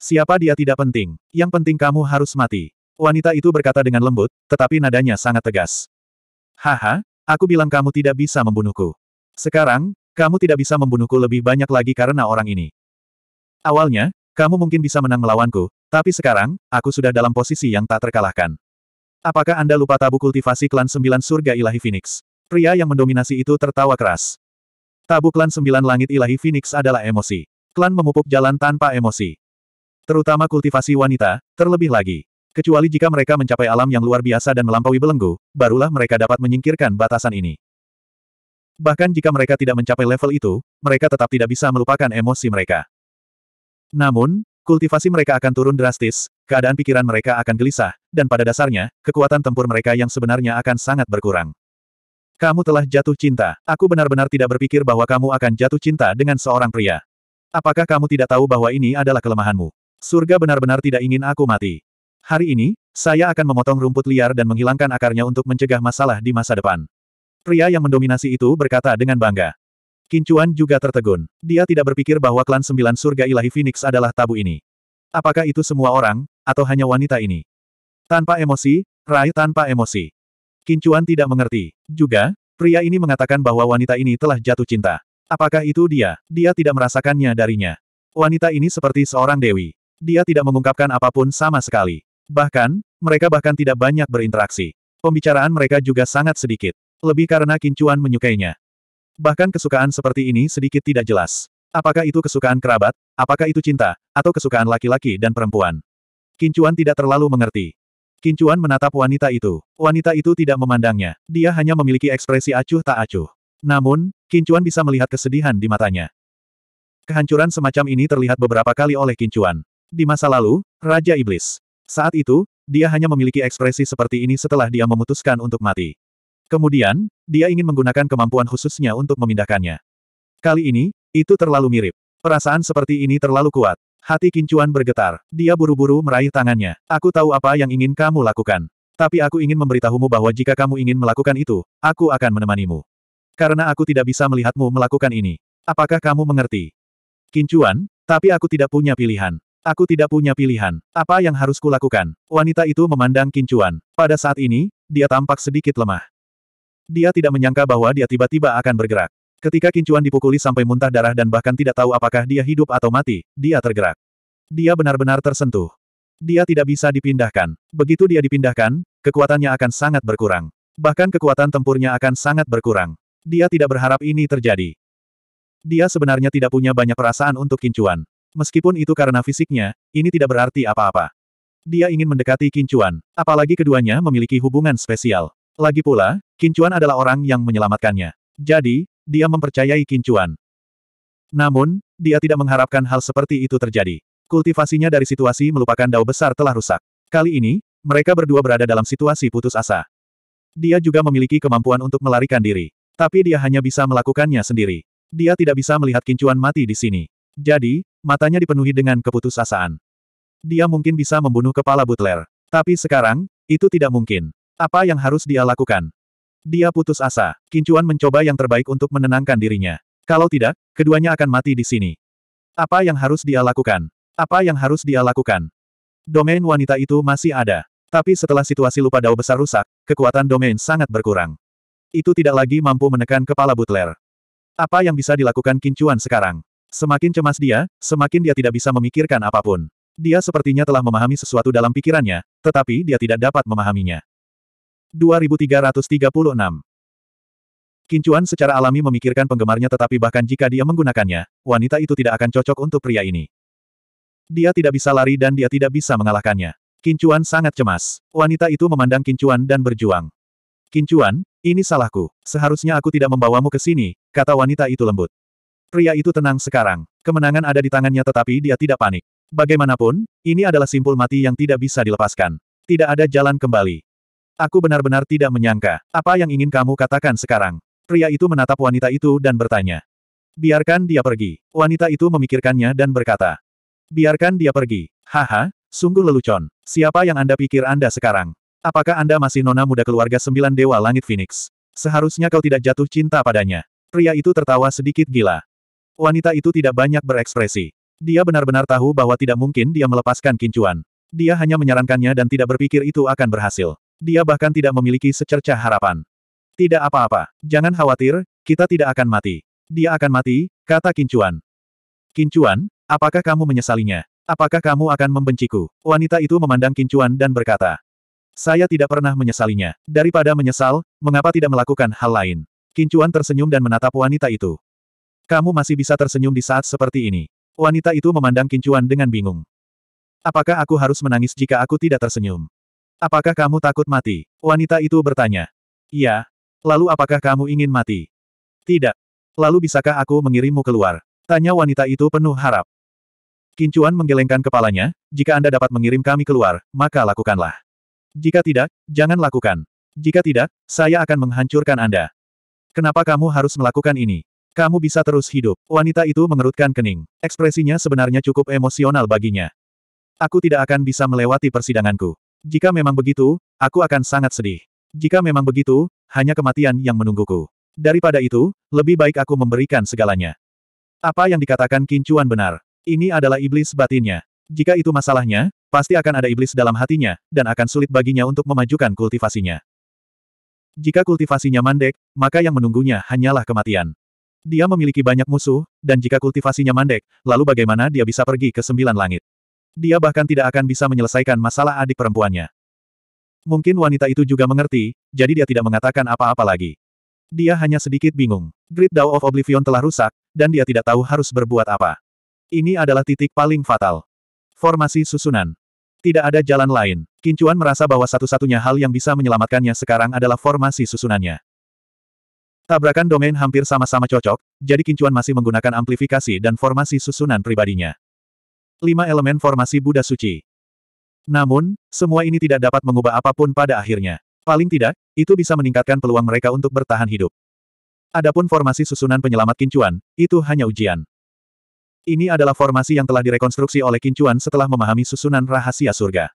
Siapa dia tidak penting, yang penting kamu harus mati. Wanita itu berkata dengan lembut, tetapi nadanya sangat tegas. Haha, aku bilang kamu tidak bisa membunuhku. Sekarang, kamu tidak bisa membunuhku lebih banyak lagi karena orang ini. Awalnya, kamu mungkin bisa menang melawanku, tapi sekarang, aku sudah dalam posisi yang tak terkalahkan. Apakah Anda lupa tabu kultivasi klan sembilan surga ilahi Phoenix? Pria yang mendominasi itu tertawa keras. Tabu klan sembilan langit ilahi Phoenix adalah emosi. Klan memupuk jalan tanpa emosi. Terutama kultivasi wanita, terlebih lagi. Kecuali jika mereka mencapai alam yang luar biasa dan melampaui belenggu, barulah mereka dapat menyingkirkan batasan ini. Bahkan jika mereka tidak mencapai level itu, mereka tetap tidak bisa melupakan emosi mereka. Namun, kultivasi mereka akan turun drastis, keadaan pikiran mereka akan gelisah, dan pada dasarnya, kekuatan tempur mereka yang sebenarnya akan sangat berkurang. Kamu telah jatuh cinta. Aku benar-benar tidak berpikir bahwa kamu akan jatuh cinta dengan seorang pria. Apakah kamu tidak tahu bahwa ini adalah kelemahanmu? Surga benar-benar tidak ingin aku mati. Hari ini, saya akan memotong rumput liar dan menghilangkan akarnya untuk mencegah masalah di masa depan. Pria yang mendominasi itu berkata dengan bangga. Kincuan juga tertegun. Dia tidak berpikir bahwa klan sembilan surga ilahi Phoenix adalah tabu ini. Apakah itu semua orang, atau hanya wanita ini? Tanpa emosi, Rai tanpa emosi. Kincuan tidak mengerti. Juga, pria ini mengatakan bahwa wanita ini telah jatuh cinta. Apakah itu dia? Dia tidak merasakannya darinya. Wanita ini seperti seorang dewi. Dia tidak mengungkapkan apapun sama sekali. Bahkan, mereka bahkan tidak banyak berinteraksi. Pembicaraan mereka juga sangat sedikit. Lebih karena Kincuan menyukainya. Bahkan kesukaan seperti ini sedikit tidak jelas. Apakah itu kesukaan kerabat, apakah itu cinta, atau kesukaan laki-laki dan perempuan. Kincuan tidak terlalu mengerti. Kincuan menatap wanita itu. Wanita itu tidak memandangnya. Dia hanya memiliki ekspresi acuh tak acuh. Namun, Kincuan bisa melihat kesedihan di matanya. Kehancuran semacam ini terlihat beberapa kali oleh Kincuan. Di masa lalu, Raja Iblis. Saat itu, dia hanya memiliki ekspresi seperti ini setelah dia memutuskan untuk mati. Kemudian, dia ingin menggunakan kemampuan khususnya untuk memindahkannya. Kali ini, itu terlalu mirip. Perasaan seperti ini terlalu kuat. Hati Kincuan bergetar. Dia buru-buru meraih tangannya. Aku tahu apa yang ingin kamu lakukan. Tapi aku ingin memberitahumu bahwa jika kamu ingin melakukan itu, aku akan menemanimu. Karena aku tidak bisa melihatmu melakukan ini. Apakah kamu mengerti? Kincuan, tapi aku tidak punya pilihan. Aku tidak punya pilihan. Apa yang harus kulakukan? Wanita itu memandang Kincuan. Pada saat ini, dia tampak sedikit lemah. Dia tidak menyangka bahwa dia tiba-tiba akan bergerak. Ketika Kincuan dipukuli sampai muntah darah dan bahkan tidak tahu apakah dia hidup atau mati, dia tergerak. Dia benar-benar tersentuh. Dia tidak bisa dipindahkan. Begitu dia dipindahkan, kekuatannya akan sangat berkurang. Bahkan kekuatan tempurnya akan sangat berkurang. Dia tidak berharap ini terjadi. Dia sebenarnya tidak punya banyak perasaan untuk Kincuan. Meskipun itu karena fisiknya, ini tidak berarti apa-apa. Dia ingin mendekati Kincuan, apalagi keduanya memiliki hubungan spesial. Lagi pula, Kincuan adalah orang yang menyelamatkannya. Jadi, dia mempercayai Kincuan. Namun, dia tidak mengharapkan hal seperti itu terjadi. Kultivasinya dari situasi melupakan dao besar telah rusak. Kali ini, mereka berdua berada dalam situasi putus asa. Dia juga memiliki kemampuan untuk melarikan diri. Tapi dia hanya bisa melakukannya sendiri. Dia tidak bisa melihat kincuan mati di sini. Jadi, matanya dipenuhi dengan keputusasaan. Dia mungkin bisa membunuh kepala Butler. Tapi sekarang, itu tidak mungkin. Apa yang harus dia lakukan? Dia putus asa. Kincuan mencoba yang terbaik untuk menenangkan dirinya. Kalau tidak, keduanya akan mati di sini. Apa yang harus dia lakukan? Apa yang harus dia lakukan? Domain wanita itu masih ada. Tapi setelah situasi lupa dao besar rusak, kekuatan domain sangat berkurang. Itu tidak lagi mampu menekan kepala Butler. Apa yang bisa dilakukan Kincuan sekarang? Semakin cemas dia, semakin dia tidak bisa memikirkan apapun. Dia sepertinya telah memahami sesuatu dalam pikirannya, tetapi dia tidak dapat memahaminya. 2336 Kincuan secara alami memikirkan penggemarnya tetapi bahkan jika dia menggunakannya, wanita itu tidak akan cocok untuk pria ini. Dia tidak bisa lari dan dia tidak bisa mengalahkannya. Kincuan sangat cemas. Wanita itu memandang Kincuan dan berjuang. Kincuan, ini salahku. Seharusnya aku tidak membawamu ke sini, kata wanita itu lembut. Pria itu tenang sekarang. Kemenangan ada di tangannya tetapi dia tidak panik. Bagaimanapun, ini adalah simpul mati yang tidak bisa dilepaskan. Tidak ada jalan kembali. Aku benar-benar tidak menyangka. Apa yang ingin kamu katakan sekarang? Pria itu menatap wanita itu dan bertanya. Biarkan dia pergi. Wanita itu memikirkannya dan berkata. Biarkan dia pergi. Haha, sungguh lelucon. Siapa yang Anda pikir Anda sekarang? Apakah Anda masih nona muda keluarga sembilan dewa langit Phoenix? Seharusnya kau tidak jatuh cinta padanya. Pria itu tertawa sedikit gila. Wanita itu tidak banyak berekspresi. Dia benar-benar tahu bahwa tidak mungkin dia melepaskan kincuan. Dia hanya menyarankannya dan tidak berpikir itu akan berhasil. Dia bahkan tidak memiliki secercah harapan. Tidak apa-apa, jangan khawatir, kita tidak akan mati. Dia akan mati, kata Kincuan. Kincuan, apakah kamu menyesalinya? Apakah kamu akan membenciku? Wanita itu memandang Kincuan dan berkata, Saya tidak pernah menyesalinya. Daripada menyesal, mengapa tidak melakukan hal lain? Kincuan tersenyum dan menatap wanita itu. Kamu masih bisa tersenyum di saat seperti ini. Wanita itu memandang Kincuan dengan bingung. Apakah aku harus menangis jika aku tidak tersenyum? Apakah kamu takut mati? Wanita itu bertanya. Iya. Lalu apakah kamu ingin mati? Tidak. Lalu bisakah aku mengirimmu keluar? Tanya wanita itu penuh harap. Kincuan menggelengkan kepalanya, jika Anda dapat mengirim kami keluar, maka lakukanlah. Jika tidak, jangan lakukan. Jika tidak, saya akan menghancurkan Anda. Kenapa kamu harus melakukan ini? Kamu bisa terus hidup. Wanita itu mengerutkan kening. Ekspresinya sebenarnya cukup emosional baginya. Aku tidak akan bisa melewati persidanganku. Jika memang begitu, aku akan sangat sedih. Jika memang begitu, hanya kematian yang menungguku. Daripada itu, lebih baik aku memberikan segalanya. Apa yang dikatakan Kincuan benar. Ini adalah iblis batinnya. Jika itu masalahnya, pasti akan ada iblis dalam hatinya, dan akan sulit baginya untuk memajukan kultivasinya. Jika kultivasinya mandek, maka yang menunggunya hanyalah kematian. Dia memiliki banyak musuh, dan jika kultivasinya mandek, lalu bagaimana dia bisa pergi ke sembilan langit? Dia bahkan tidak akan bisa menyelesaikan masalah adik perempuannya. Mungkin wanita itu juga mengerti, jadi dia tidak mengatakan apa-apa lagi. Dia hanya sedikit bingung. Great Dao of Oblivion telah rusak, dan dia tidak tahu harus berbuat apa. Ini adalah titik paling fatal. Formasi susunan. Tidak ada jalan lain. Kincuan merasa bahwa satu-satunya hal yang bisa menyelamatkannya sekarang adalah formasi susunannya. Tabrakan domain hampir sama-sama cocok, jadi Kincuan masih menggunakan amplifikasi dan formasi susunan pribadinya. Lima elemen formasi Buddha Suci. Namun, semua ini tidak dapat mengubah apapun pada akhirnya. Paling tidak, itu bisa meningkatkan peluang mereka untuk bertahan hidup. Adapun formasi susunan penyelamat Kincuan, itu hanya ujian. Ini adalah formasi yang telah direkonstruksi oleh Kincuan setelah memahami susunan rahasia surga.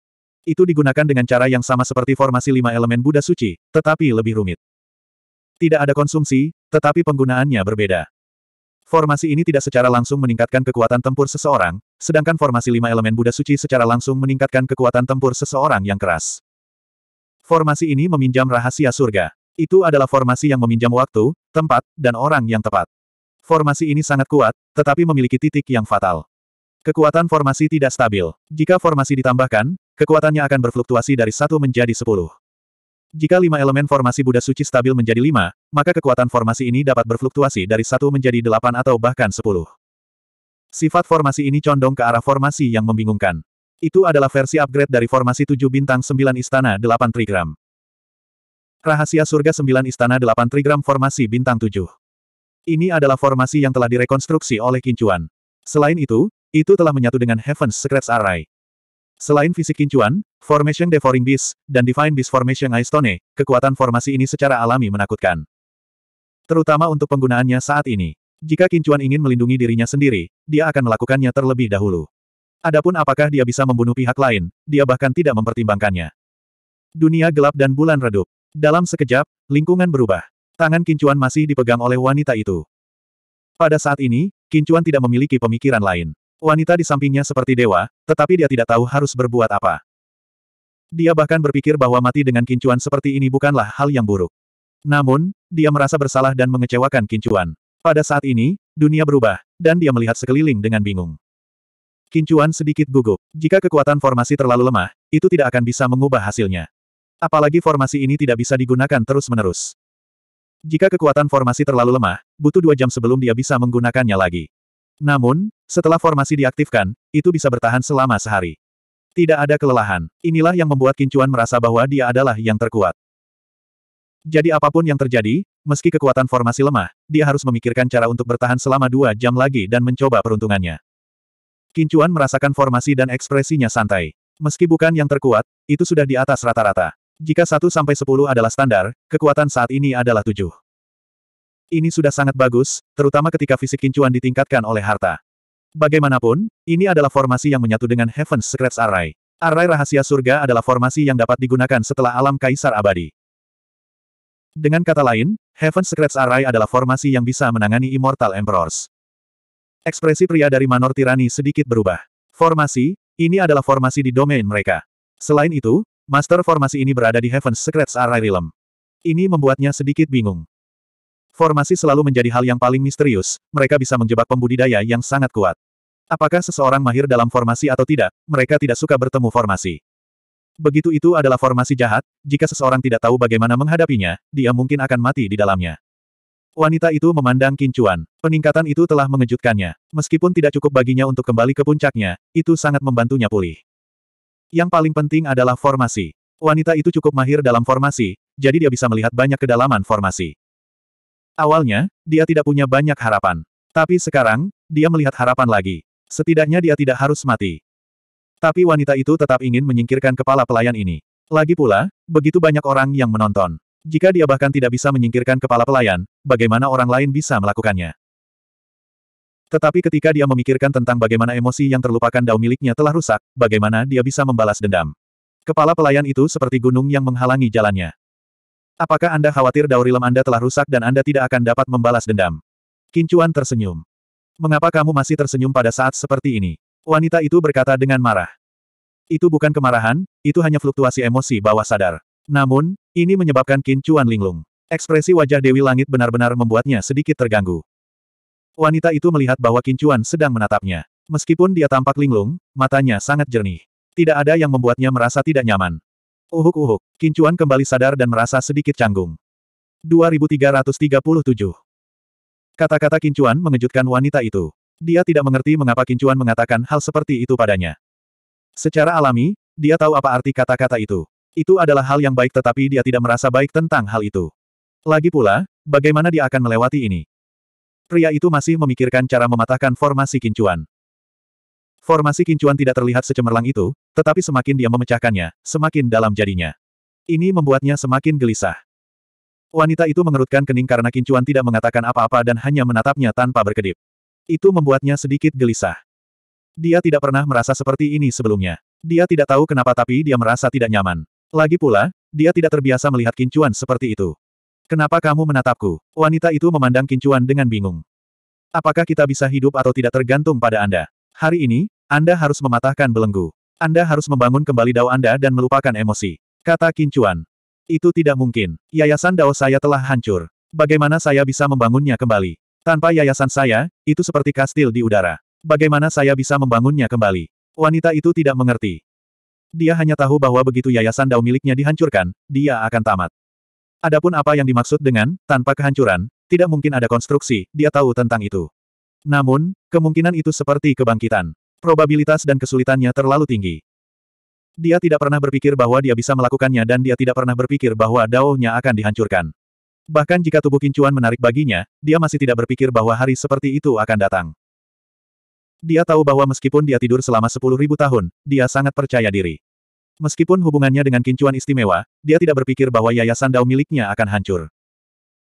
Itu digunakan dengan cara yang sama seperti formasi lima elemen Buddha Suci, tetapi lebih rumit. Tidak ada konsumsi, tetapi penggunaannya berbeda. Formasi ini tidak secara langsung meningkatkan kekuatan tempur seseorang, sedangkan formasi lima elemen Buddha Suci secara langsung meningkatkan kekuatan tempur seseorang yang keras. Formasi ini meminjam rahasia surga. Itu adalah formasi yang meminjam waktu, tempat, dan orang yang tepat. Formasi ini sangat kuat, tetapi memiliki titik yang fatal. Kekuatan formasi tidak stabil. Jika formasi ditambahkan, kekuatannya akan berfluktuasi dari satu menjadi sepuluh. Jika lima elemen formasi Buddha suci stabil menjadi lima, maka kekuatan formasi ini dapat berfluktuasi dari satu menjadi delapan atau bahkan sepuluh. Sifat formasi ini condong ke arah formasi yang membingungkan. Itu adalah versi upgrade dari formasi tujuh bintang sembilan istana delapan trigram. Rahasia surga sembilan istana delapan trigram formasi bintang tujuh. Ini adalah formasi yang telah direkonstruksi oleh Kincuan. Selain itu, itu telah menyatu dengan Heaven's Secrets Array. Selain fisik kincuan, Formation Devouring Beast, dan Divine Beast Formation Ice tone, kekuatan formasi ini secara alami menakutkan. Terutama untuk penggunaannya saat ini. Jika kincuan ingin melindungi dirinya sendiri, dia akan melakukannya terlebih dahulu. Adapun apakah dia bisa membunuh pihak lain, dia bahkan tidak mempertimbangkannya. Dunia gelap dan bulan redup. Dalam sekejap, lingkungan berubah. Tangan kincuan masih dipegang oleh wanita itu. Pada saat ini, kincuan tidak memiliki pemikiran lain. Wanita di sampingnya seperti dewa, tetapi dia tidak tahu harus berbuat apa. Dia bahkan berpikir bahwa mati dengan kincuan seperti ini bukanlah hal yang buruk. Namun, dia merasa bersalah dan mengecewakan kincuan. Pada saat ini, dunia berubah, dan dia melihat sekeliling dengan bingung. Kincuan sedikit gugup. Jika kekuatan formasi terlalu lemah, itu tidak akan bisa mengubah hasilnya. Apalagi formasi ini tidak bisa digunakan terus-menerus. Jika kekuatan formasi terlalu lemah, butuh dua jam sebelum dia bisa menggunakannya lagi. Namun, setelah formasi diaktifkan, itu bisa bertahan selama sehari. Tidak ada kelelahan. Inilah yang membuat Kincuan merasa bahwa dia adalah yang terkuat. Jadi apapun yang terjadi, meski kekuatan formasi lemah, dia harus memikirkan cara untuk bertahan selama dua jam lagi dan mencoba peruntungannya. Kincuan merasakan formasi dan ekspresinya santai. Meski bukan yang terkuat, itu sudah di atas rata-rata. Jika 1-10 adalah standar, kekuatan saat ini adalah 7. Ini sudah sangat bagus, terutama ketika fisik kincuan ditingkatkan oleh harta. Bagaimanapun, ini adalah formasi yang menyatu dengan Heaven's Secrets Array. Array rahasia surga adalah formasi yang dapat digunakan setelah alam kaisar abadi. Dengan kata lain, Heaven's Secrets Array adalah formasi yang bisa menangani Immortal Emperors. Ekspresi pria dari Manor Tirani sedikit berubah. Formasi, ini adalah formasi di domain mereka. Selain itu, master formasi ini berada di Heaven's Secrets Array Realm. Ini membuatnya sedikit bingung. Formasi selalu menjadi hal yang paling misterius, mereka bisa menjebak pembudidaya yang sangat kuat. Apakah seseorang mahir dalam formasi atau tidak, mereka tidak suka bertemu formasi. Begitu itu adalah formasi jahat, jika seseorang tidak tahu bagaimana menghadapinya, dia mungkin akan mati di dalamnya. Wanita itu memandang kincuan. Peningkatan itu telah mengejutkannya. Meskipun tidak cukup baginya untuk kembali ke puncaknya, itu sangat membantunya pulih. Yang paling penting adalah formasi. Wanita itu cukup mahir dalam formasi, jadi dia bisa melihat banyak kedalaman formasi. Awalnya, dia tidak punya banyak harapan. Tapi sekarang, dia melihat harapan lagi. Setidaknya dia tidak harus mati. Tapi wanita itu tetap ingin menyingkirkan kepala pelayan ini. Lagi pula, begitu banyak orang yang menonton. Jika dia bahkan tidak bisa menyingkirkan kepala pelayan, bagaimana orang lain bisa melakukannya? Tetapi ketika dia memikirkan tentang bagaimana emosi yang terlupakan dao miliknya telah rusak, bagaimana dia bisa membalas dendam. Kepala pelayan itu seperti gunung yang menghalangi jalannya. Apakah Anda khawatir daurilem Anda telah rusak dan Anda tidak akan dapat membalas dendam? Kincuan tersenyum. Mengapa kamu masih tersenyum pada saat seperti ini? Wanita itu berkata dengan marah. Itu bukan kemarahan, itu hanya fluktuasi emosi bawah sadar. Namun, ini menyebabkan Kincuan linglung. Ekspresi wajah Dewi Langit benar-benar membuatnya sedikit terganggu. Wanita itu melihat bahwa Kincuan sedang menatapnya. Meskipun dia tampak linglung, matanya sangat jernih. Tidak ada yang membuatnya merasa tidak nyaman. Uhuk-uhuk, oh, oh, oh. Kincuan kembali sadar dan merasa sedikit canggung. 2337 Kata-kata Kincuan mengejutkan wanita itu. Dia tidak mengerti mengapa Kincuan mengatakan hal seperti itu padanya. Secara alami, dia tahu apa arti kata-kata itu. Itu adalah hal yang baik tetapi dia tidak merasa baik tentang hal itu. Lagi pula, bagaimana dia akan melewati ini? Pria itu masih memikirkan cara mematahkan formasi Kincuan. Formasi kincuan tidak terlihat secemerlang itu, tetapi semakin dia memecahkannya, semakin dalam jadinya. Ini membuatnya semakin gelisah. Wanita itu mengerutkan kening karena kincuan tidak mengatakan apa-apa dan hanya menatapnya tanpa berkedip. Itu membuatnya sedikit gelisah. Dia tidak pernah merasa seperti ini sebelumnya. Dia tidak tahu kenapa tapi dia merasa tidak nyaman. Lagi pula, dia tidak terbiasa melihat kincuan seperti itu. Kenapa kamu menatapku? Wanita itu memandang kincuan dengan bingung. Apakah kita bisa hidup atau tidak tergantung pada Anda? Hari ini, Anda harus mematahkan belenggu. Anda harus membangun kembali dao Anda dan melupakan emosi. Kata Kincuan. Itu tidak mungkin. Yayasan dao saya telah hancur. Bagaimana saya bisa membangunnya kembali? Tanpa yayasan saya, itu seperti kastil di udara. Bagaimana saya bisa membangunnya kembali? Wanita itu tidak mengerti. Dia hanya tahu bahwa begitu yayasan dao miliknya dihancurkan, dia akan tamat. Adapun apa yang dimaksud dengan tanpa kehancuran, tidak mungkin ada konstruksi, dia tahu tentang itu. Namun, kemungkinan itu seperti kebangkitan. Probabilitas dan kesulitannya terlalu tinggi. Dia tidak pernah berpikir bahwa dia bisa melakukannya dan dia tidak pernah berpikir bahwa daunnya akan dihancurkan. Bahkan jika tubuh Kincuan menarik baginya, dia masih tidak berpikir bahwa hari seperti itu akan datang. Dia tahu bahwa meskipun dia tidur selama 10.000 tahun, dia sangat percaya diri. Meskipun hubungannya dengan Kincuan istimewa, dia tidak berpikir bahwa yayasan Dao miliknya akan hancur.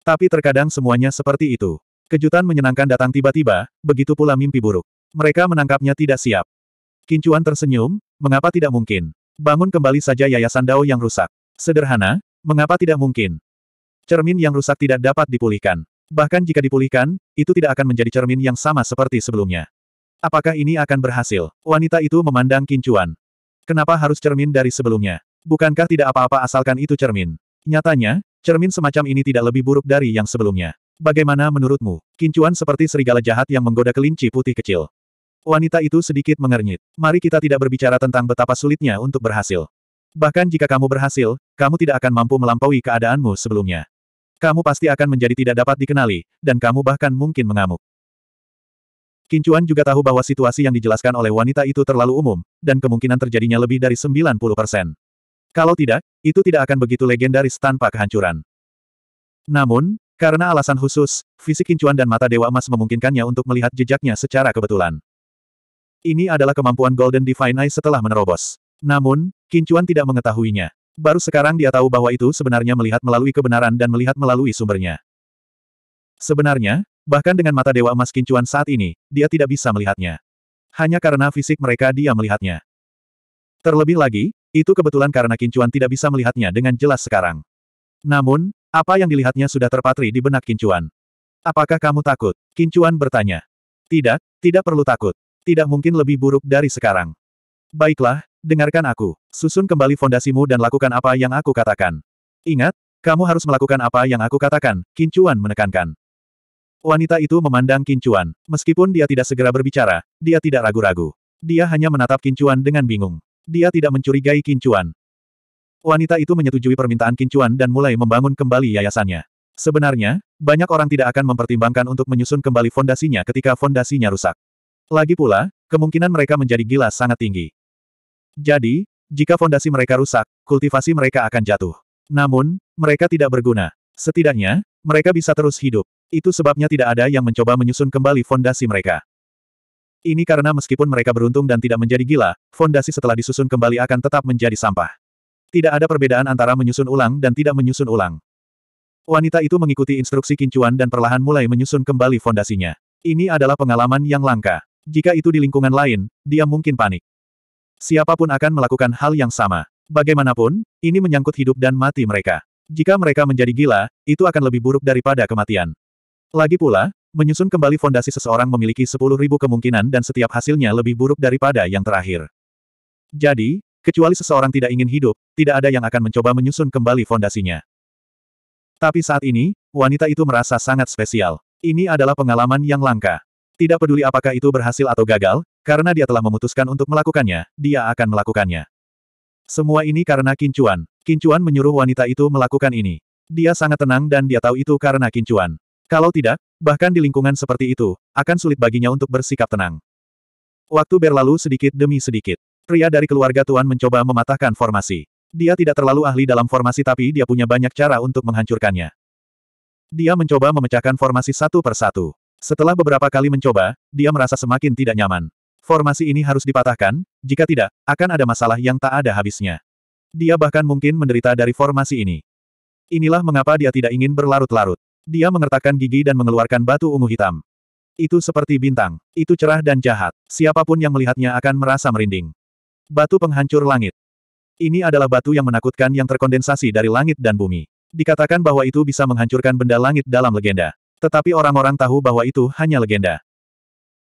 Tapi terkadang semuanya seperti itu. Kejutan menyenangkan datang tiba-tiba, begitu pula mimpi buruk. Mereka menangkapnya tidak siap. Kincuan tersenyum, mengapa tidak mungkin? Bangun kembali saja yayasan Dao yang rusak. Sederhana, mengapa tidak mungkin? Cermin yang rusak tidak dapat dipulihkan. Bahkan jika dipulihkan, itu tidak akan menjadi cermin yang sama seperti sebelumnya. Apakah ini akan berhasil? Wanita itu memandang Kincuan. Kenapa harus cermin dari sebelumnya? Bukankah tidak apa-apa asalkan itu cermin? Nyatanya, cermin semacam ini tidak lebih buruk dari yang sebelumnya. Bagaimana menurutmu, kincuan seperti serigala jahat yang menggoda kelinci putih kecil? Wanita itu sedikit mengernyit. Mari kita tidak berbicara tentang betapa sulitnya untuk berhasil. Bahkan jika kamu berhasil, kamu tidak akan mampu melampaui keadaanmu sebelumnya. Kamu pasti akan menjadi tidak dapat dikenali, dan kamu bahkan mungkin mengamuk. Kincuan juga tahu bahwa situasi yang dijelaskan oleh wanita itu terlalu umum, dan kemungkinan terjadinya lebih dari 90%. Kalau tidak, itu tidak akan begitu legendaris tanpa kehancuran. Namun, karena alasan khusus, fisik kincuan dan mata Dewa Emas memungkinkannya untuk melihat jejaknya secara kebetulan. Ini adalah kemampuan Golden Divine Eye setelah menerobos. Namun, kincuan tidak mengetahuinya. Baru sekarang dia tahu bahwa itu sebenarnya melihat melalui kebenaran dan melihat melalui sumbernya. Sebenarnya, bahkan dengan mata Dewa Emas kincuan saat ini, dia tidak bisa melihatnya. Hanya karena fisik mereka dia melihatnya. Terlebih lagi, itu kebetulan karena kincuan tidak bisa melihatnya dengan jelas sekarang. Namun, apa yang dilihatnya sudah terpatri di benak Kincuan. Apakah kamu takut? Kincuan bertanya. Tidak, tidak perlu takut. Tidak mungkin lebih buruk dari sekarang. Baiklah, dengarkan aku. Susun kembali fondasimu dan lakukan apa yang aku katakan. Ingat, kamu harus melakukan apa yang aku katakan, Kincuan menekankan. Wanita itu memandang Kincuan. Meskipun dia tidak segera berbicara, dia tidak ragu-ragu. Dia hanya menatap Kincuan dengan bingung. Dia tidak mencurigai Kincuan. Wanita itu menyetujui permintaan Kincuan dan mulai membangun kembali yayasannya. Sebenarnya, banyak orang tidak akan mempertimbangkan untuk menyusun kembali fondasinya ketika fondasinya rusak. Lagi pula, kemungkinan mereka menjadi gila sangat tinggi. Jadi, jika fondasi mereka rusak, kultivasi mereka akan jatuh. Namun, mereka tidak berguna. Setidaknya, mereka bisa terus hidup. Itu sebabnya tidak ada yang mencoba menyusun kembali fondasi mereka. Ini karena meskipun mereka beruntung dan tidak menjadi gila, fondasi setelah disusun kembali akan tetap menjadi sampah. Tidak ada perbedaan antara menyusun ulang dan tidak menyusun ulang. Wanita itu mengikuti instruksi kincuan dan perlahan mulai menyusun kembali fondasinya. Ini adalah pengalaman yang langka. Jika itu di lingkungan lain, dia mungkin panik. Siapapun akan melakukan hal yang sama. Bagaimanapun, ini menyangkut hidup dan mati mereka. Jika mereka menjadi gila, itu akan lebih buruk daripada kematian. Lagi pula, menyusun kembali fondasi seseorang memiliki 10.000 kemungkinan dan setiap hasilnya lebih buruk daripada yang terakhir. Jadi, Kecuali seseorang tidak ingin hidup, tidak ada yang akan mencoba menyusun kembali fondasinya. Tapi saat ini, wanita itu merasa sangat spesial. Ini adalah pengalaman yang langka. Tidak peduli apakah itu berhasil atau gagal, karena dia telah memutuskan untuk melakukannya, dia akan melakukannya. Semua ini karena Kincuan. Kincuan menyuruh wanita itu melakukan ini. Dia sangat tenang dan dia tahu itu karena Kincuan. Kalau tidak, bahkan di lingkungan seperti itu, akan sulit baginya untuk bersikap tenang. Waktu berlalu sedikit demi sedikit. Pria dari keluarga Tuan mencoba mematahkan formasi. Dia tidak terlalu ahli dalam formasi tapi dia punya banyak cara untuk menghancurkannya. Dia mencoba memecahkan formasi satu per satu. Setelah beberapa kali mencoba, dia merasa semakin tidak nyaman. Formasi ini harus dipatahkan, jika tidak, akan ada masalah yang tak ada habisnya. Dia bahkan mungkin menderita dari formasi ini. Inilah mengapa dia tidak ingin berlarut-larut. Dia mengertakkan gigi dan mengeluarkan batu ungu hitam. Itu seperti bintang. Itu cerah dan jahat. Siapapun yang melihatnya akan merasa merinding. Batu penghancur langit. Ini adalah batu yang menakutkan yang terkondensasi dari langit dan bumi. Dikatakan bahwa itu bisa menghancurkan benda langit dalam legenda. Tetapi orang-orang tahu bahwa itu hanya legenda.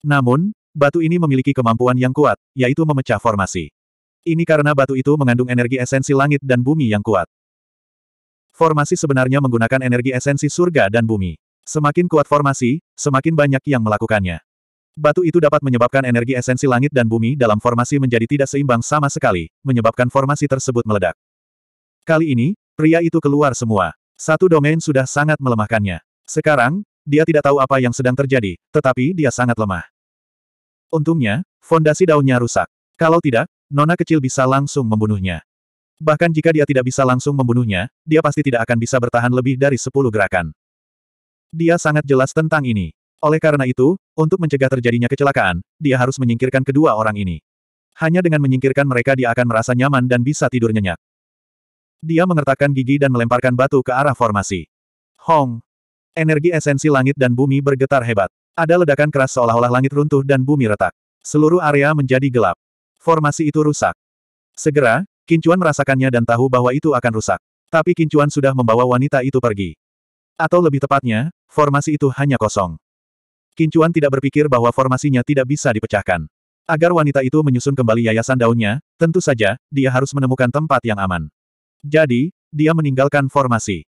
Namun, batu ini memiliki kemampuan yang kuat, yaitu memecah formasi. Ini karena batu itu mengandung energi esensi langit dan bumi yang kuat. Formasi sebenarnya menggunakan energi esensi surga dan bumi. Semakin kuat formasi, semakin banyak yang melakukannya. Batu itu dapat menyebabkan energi esensi langit dan bumi dalam formasi menjadi tidak seimbang sama sekali, menyebabkan formasi tersebut meledak. Kali ini, pria itu keluar semua. Satu domain sudah sangat melemahkannya. Sekarang, dia tidak tahu apa yang sedang terjadi, tetapi dia sangat lemah. Untungnya, fondasi daunnya rusak. Kalau tidak, Nona kecil bisa langsung membunuhnya. Bahkan jika dia tidak bisa langsung membunuhnya, dia pasti tidak akan bisa bertahan lebih dari 10 gerakan. Dia sangat jelas tentang ini. Oleh karena itu, untuk mencegah terjadinya kecelakaan, dia harus menyingkirkan kedua orang ini. Hanya dengan menyingkirkan mereka dia akan merasa nyaman dan bisa tidur nyenyak. Dia mengertakkan gigi dan melemparkan batu ke arah formasi. Hong! Energi esensi langit dan bumi bergetar hebat. Ada ledakan keras seolah-olah langit runtuh dan bumi retak. Seluruh area menjadi gelap. Formasi itu rusak. Segera, Kincuan merasakannya dan tahu bahwa itu akan rusak. Tapi Kincuan sudah membawa wanita itu pergi. Atau lebih tepatnya, formasi itu hanya kosong. Kincuan tidak berpikir bahwa formasinya tidak bisa dipecahkan. Agar wanita itu menyusun kembali yayasan daunnya, tentu saja, dia harus menemukan tempat yang aman. Jadi, dia meninggalkan formasi.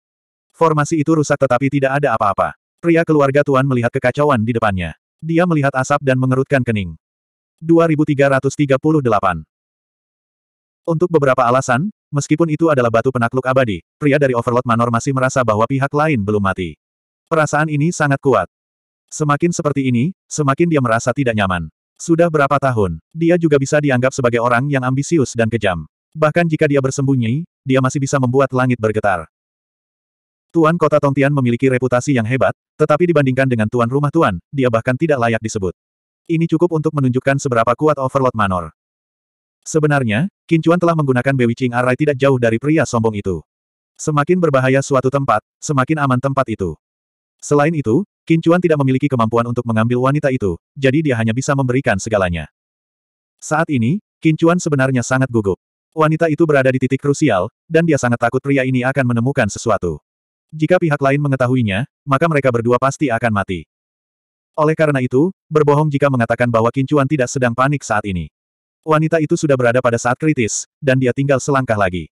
Formasi itu rusak tetapi tidak ada apa-apa. Pria keluarga Tuan melihat kekacauan di depannya. Dia melihat asap dan mengerutkan kening. 2338 Untuk beberapa alasan, meskipun itu adalah batu penakluk abadi, pria dari Overlord Manor masih merasa bahwa pihak lain belum mati. Perasaan ini sangat kuat. Semakin seperti ini, semakin dia merasa tidak nyaman. Sudah berapa tahun, dia juga bisa dianggap sebagai orang yang ambisius dan kejam. Bahkan jika dia bersembunyi, dia masih bisa membuat langit bergetar. Tuan kota Tongtian memiliki reputasi yang hebat, tetapi dibandingkan dengan tuan rumah tuan, dia bahkan tidak layak disebut. Ini cukup untuk menunjukkan seberapa kuat Overlord Manor. Sebenarnya, Kincuan telah menggunakan Bewitching arai tidak jauh dari pria sombong itu. Semakin berbahaya suatu tempat, semakin aman tempat itu. Selain itu, Kincuan tidak memiliki kemampuan untuk mengambil wanita itu, jadi dia hanya bisa memberikan segalanya. Saat ini, Kincuan sebenarnya sangat gugup. Wanita itu berada di titik krusial, dan dia sangat takut pria ini akan menemukan sesuatu. Jika pihak lain mengetahuinya, maka mereka berdua pasti akan mati. Oleh karena itu, berbohong jika mengatakan bahwa Kincuan tidak sedang panik saat ini. Wanita itu sudah berada pada saat kritis, dan dia tinggal selangkah lagi.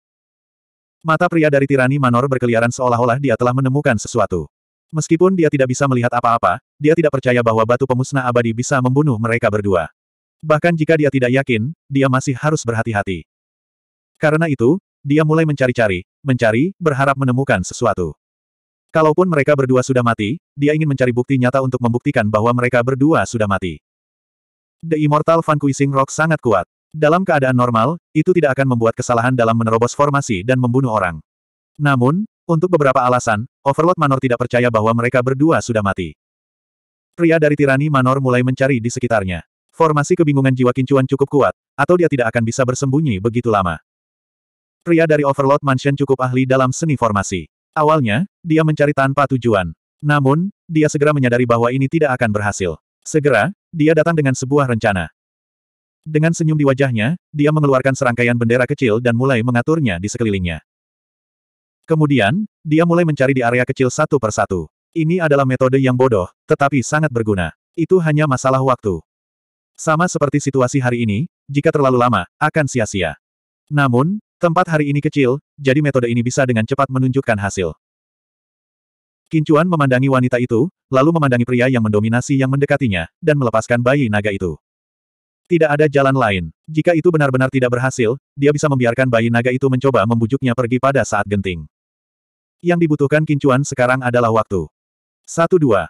Mata pria dari tirani Manor berkeliaran seolah-olah dia telah menemukan sesuatu. Meskipun dia tidak bisa melihat apa-apa, dia tidak percaya bahwa batu pemusnah abadi bisa membunuh mereka berdua. Bahkan jika dia tidak yakin, dia masih harus berhati-hati. Karena itu, dia mulai mencari-cari, mencari, berharap menemukan sesuatu. Kalaupun mereka berdua sudah mati, dia ingin mencari bukti nyata untuk membuktikan bahwa mereka berdua sudah mati. The Immortal Van Rock sangat kuat. Dalam keadaan normal, itu tidak akan membuat kesalahan dalam menerobos formasi dan membunuh orang. Namun, untuk beberapa alasan, Overlord Manor tidak percaya bahwa mereka berdua sudah mati. Pria dari tirani Manor mulai mencari di sekitarnya. Formasi kebingungan jiwa kincuan cukup kuat, atau dia tidak akan bisa bersembunyi begitu lama. Pria dari Overlord Mansion cukup ahli dalam seni formasi. Awalnya, dia mencari tanpa tujuan. Namun, dia segera menyadari bahwa ini tidak akan berhasil. Segera, dia datang dengan sebuah rencana. Dengan senyum di wajahnya, dia mengeluarkan serangkaian bendera kecil dan mulai mengaturnya di sekelilingnya. Kemudian, dia mulai mencari di area kecil satu persatu. Ini adalah metode yang bodoh, tetapi sangat berguna. Itu hanya masalah waktu. Sama seperti situasi hari ini, jika terlalu lama, akan sia-sia. Namun, tempat hari ini kecil, jadi metode ini bisa dengan cepat menunjukkan hasil. Kincuan memandangi wanita itu, lalu memandangi pria yang mendominasi yang mendekatinya, dan melepaskan bayi naga itu. Tidak ada jalan lain. Jika itu benar-benar tidak berhasil, dia bisa membiarkan bayi naga itu mencoba membujuknya pergi pada saat genting. Yang dibutuhkan Kincuan sekarang adalah waktu. Satu dua.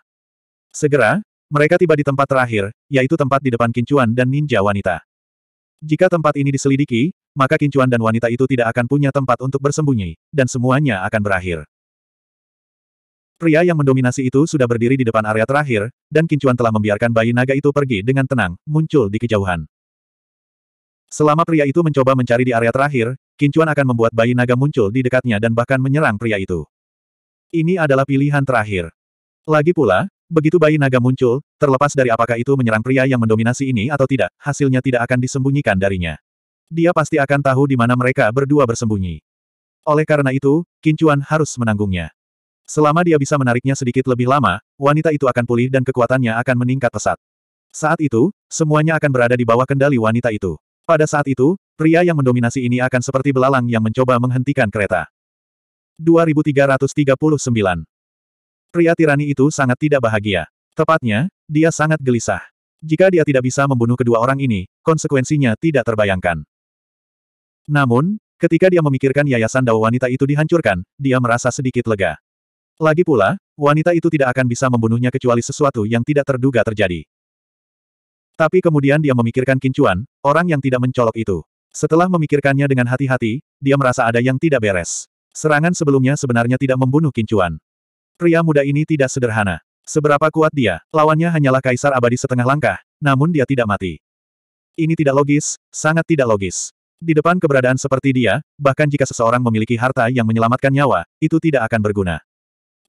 Segera, mereka tiba di tempat terakhir, yaitu tempat di depan Kincuan dan ninja wanita. Jika tempat ini diselidiki, maka Kincuan dan wanita itu tidak akan punya tempat untuk bersembunyi, dan semuanya akan berakhir. Pria yang mendominasi itu sudah berdiri di depan area terakhir, dan Kincuan telah membiarkan bayi naga itu pergi dengan tenang, muncul di kejauhan. Selama pria itu mencoba mencari di area terakhir, Kincuan akan membuat bayi naga muncul di dekatnya dan bahkan menyerang pria itu. Ini adalah pilihan terakhir. Lagi pula, begitu bayi naga muncul, terlepas dari apakah itu menyerang pria yang mendominasi ini atau tidak, hasilnya tidak akan disembunyikan darinya. Dia pasti akan tahu di mana mereka berdua bersembunyi. Oleh karena itu, Kincuan harus menanggungnya. Selama dia bisa menariknya sedikit lebih lama, wanita itu akan pulih dan kekuatannya akan meningkat pesat. Saat itu, semuanya akan berada di bawah kendali wanita itu. Pada saat itu, pria yang mendominasi ini akan seperti belalang yang mencoba menghentikan kereta. 2339 Pria tirani itu sangat tidak bahagia. Tepatnya, dia sangat gelisah. Jika dia tidak bisa membunuh kedua orang ini, konsekuensinya tidak terbayangkan. Namun, ketika dia memikirkan yayasan dao wanita itu dihancurkan, dia merasa sedikit lega. Lagi pula, wanita itu tidak akan bisa membunuhnya kecuali sesuatu yang tidak terduga terjadi. Tapi kemudian dia memikirkan Kincuan, orang yang tidak mencolok itu. Setelah memikirkannya dengan hati-hati, dia merasa ada yang tidak beres. Serangan sebelumnya sebenarnya tidak membunuh Kincuan. Pria muda ini tidak sederhana. Seberapa kuat dia, lawannya hanyalah kaisar abadi setengah langkah, namun dia tidak mati. Ini tidak logis, sangat tidak logis. Di depan keberadaan seperti dia, bahkan jika seseorang memiliki harta yang menyelamatkan nyawa, itu tidak akan berguna.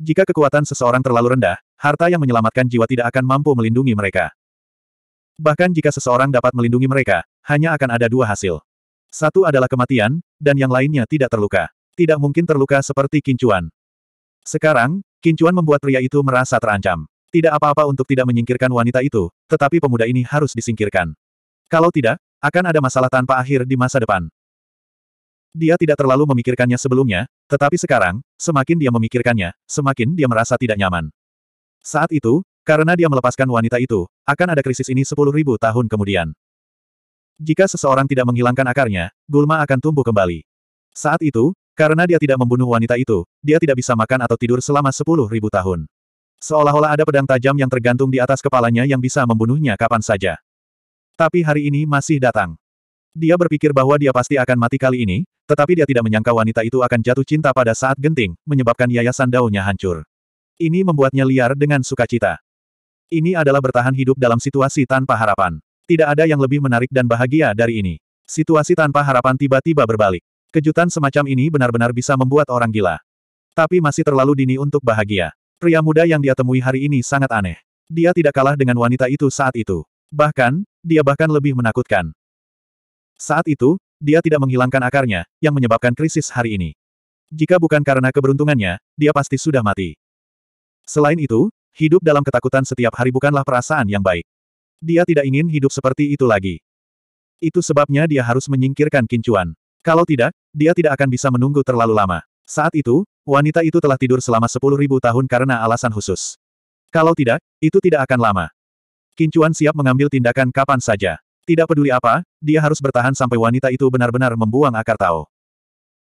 Jika kekuatan seseorang terlalu rendah, harta yang menyelamatkan jiwa tidak akan mampu melindungi mereka. Bahkan jika seseorang dapat melindungi mereka, hanya akan ada dua hasil. Satu adalah kematian, dan yang lainnya tidak terluka. Tidak mungkin terluka seperti Kincuan. Sekarang, Kincuan membuat pria itu merasa terancam. Tidak apa-apa untuk tidak menyingkirkan wanita itu, tetapi pemuda ini harus disingkirkan. Kalau tidak, akan ada masalah tanpa akhir di masa depan. Dia tidak terlalu memikirkannya sebelumnya, tetapi sekarang, semakin dia memikirkannya, semakin dia merasa tidak nyaman. Saat itu, karena dia melepaskan wanita itu, akan ada krisis ini sepuluh ribu tahun kemudian. Jika seseorang tidak menghilangkan akarnya, Gulma akan tumbuh kembali. Saat itu, karena dia tidak membunuh wanita itu, dia tidak bisa makan atau tidur selama sepuluh ribu tahun. Seolah-olah ada pedang tajam yang tergantung di atas kepalanya yang bisa membunuhnya kapan saja. Tapi hari ini masih datang. Dia berpikir bahwa dia pasti akan mati kali ini, tetapi dia tidak menyangka wanita itu akan jatuh cinta pada saat genting, menyebabkan yayasan daunnya hancur. Ini membuatnya liar dengan sukacita. Ini adalah bertahan hidup dalam situasi tanpa harapan. Tidak ada yang lebih menarik dan bahagia dari ini. Situasi tanpa harapan tiba-tiba berbalik. Kejutan semacam ini benar-benar bisa membuat orang gila. Tapi masih terlalu dini untuk bahagia. Pria muda yang dia temui hari ini sangat aneh. Dia tidak kalah dengan wanita itu saat itu. Bahkan, dia bahkan lebih menakutkan. Saat itu, dia tidak menghilangkan akarnya, yang menyebabkan krisis hari ini. Jika bukan karena keberuntungannya, dia pasti sudah mati. Selain itu, Hidup dalam ketakutan setiap hari bukanlah perasaan yang baik. Dia tidak ingin hidup seperti itu lagi. Itu sebabnya dia harus menyingkirkan kincuan. Kalau tidak, dia tidak akan bisa menunggu terlalu lama. Saat itu, wanita itu telah tidur selama sepuluh ribu tahun karena alasan khusus. Kalau tidak, itu tidak akan lama. Kincuan siap mengambil tindakan kapan saja. Tidak peduli apa, dia harus bertahan sampai wanita itu benar-benar membuang akar tao.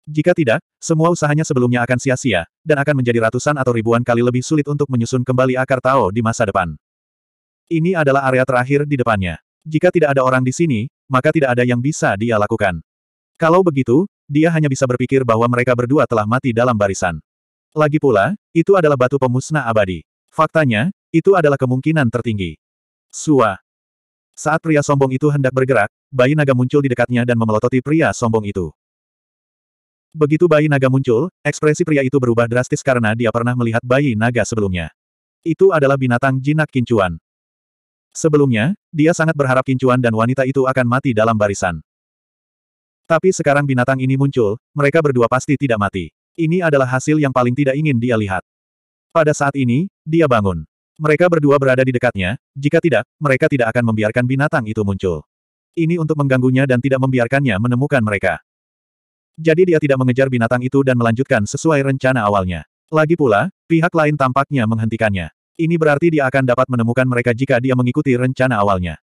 Jika tidak, semua usahanya sebelumnya akan sia-sia, dan akan menjadi ratusan atau ribuan kali lebih sulit untuk menyusun kembali akar Tao di masa depan. Ini adalah area terakhir di depannya. Jika tidak ada orang di sini, maka tidak ada yang bisa dia lakukan. Kalau begitu, dia hanya bisa berpikir bahwa mereka berdua telah mati dalam barisan. Lagi pula, itu adalah batu pemusnah abadi. Faktanya, itu adalah kemungkinan tertinggi. Sua. Saat pria sombong itu hendak bergerak, bayi naga muncul di dekatnya dan memelototi pria sombong itu. Begitu bayi naga muncul, ekspresi pria itu berubah drastis karena dia pernah melihat bayi naga sebelumnya. Itu adalah binatang jinak kincuan. Sebelumnya, dia sangat berharap kincuan dan wanita itu akan mati dalam barisan. Tapi sekarang binatang ini muncul, mereka berdua pasti tidak mati. Ini adalah hasil yang paling tidak ingin dia lihat. Pada saat ini, dia bangun. Mereka berdua berada di dekatnya, jika tidak, mereka tidak akan membiarkan binatang itu muncul. Ini untuk mengganggunya dan tidak membiarkannya menemukan mereka. Jadi dia tidak mengejar binatang itu dan melanjutkan sesuai rencana awalnya. Lagi pula, pihak lain tampaknya menghentikannya. Ini berarti dia akan dapat menemukan mereka jika dia mengikuti rencana awalnya.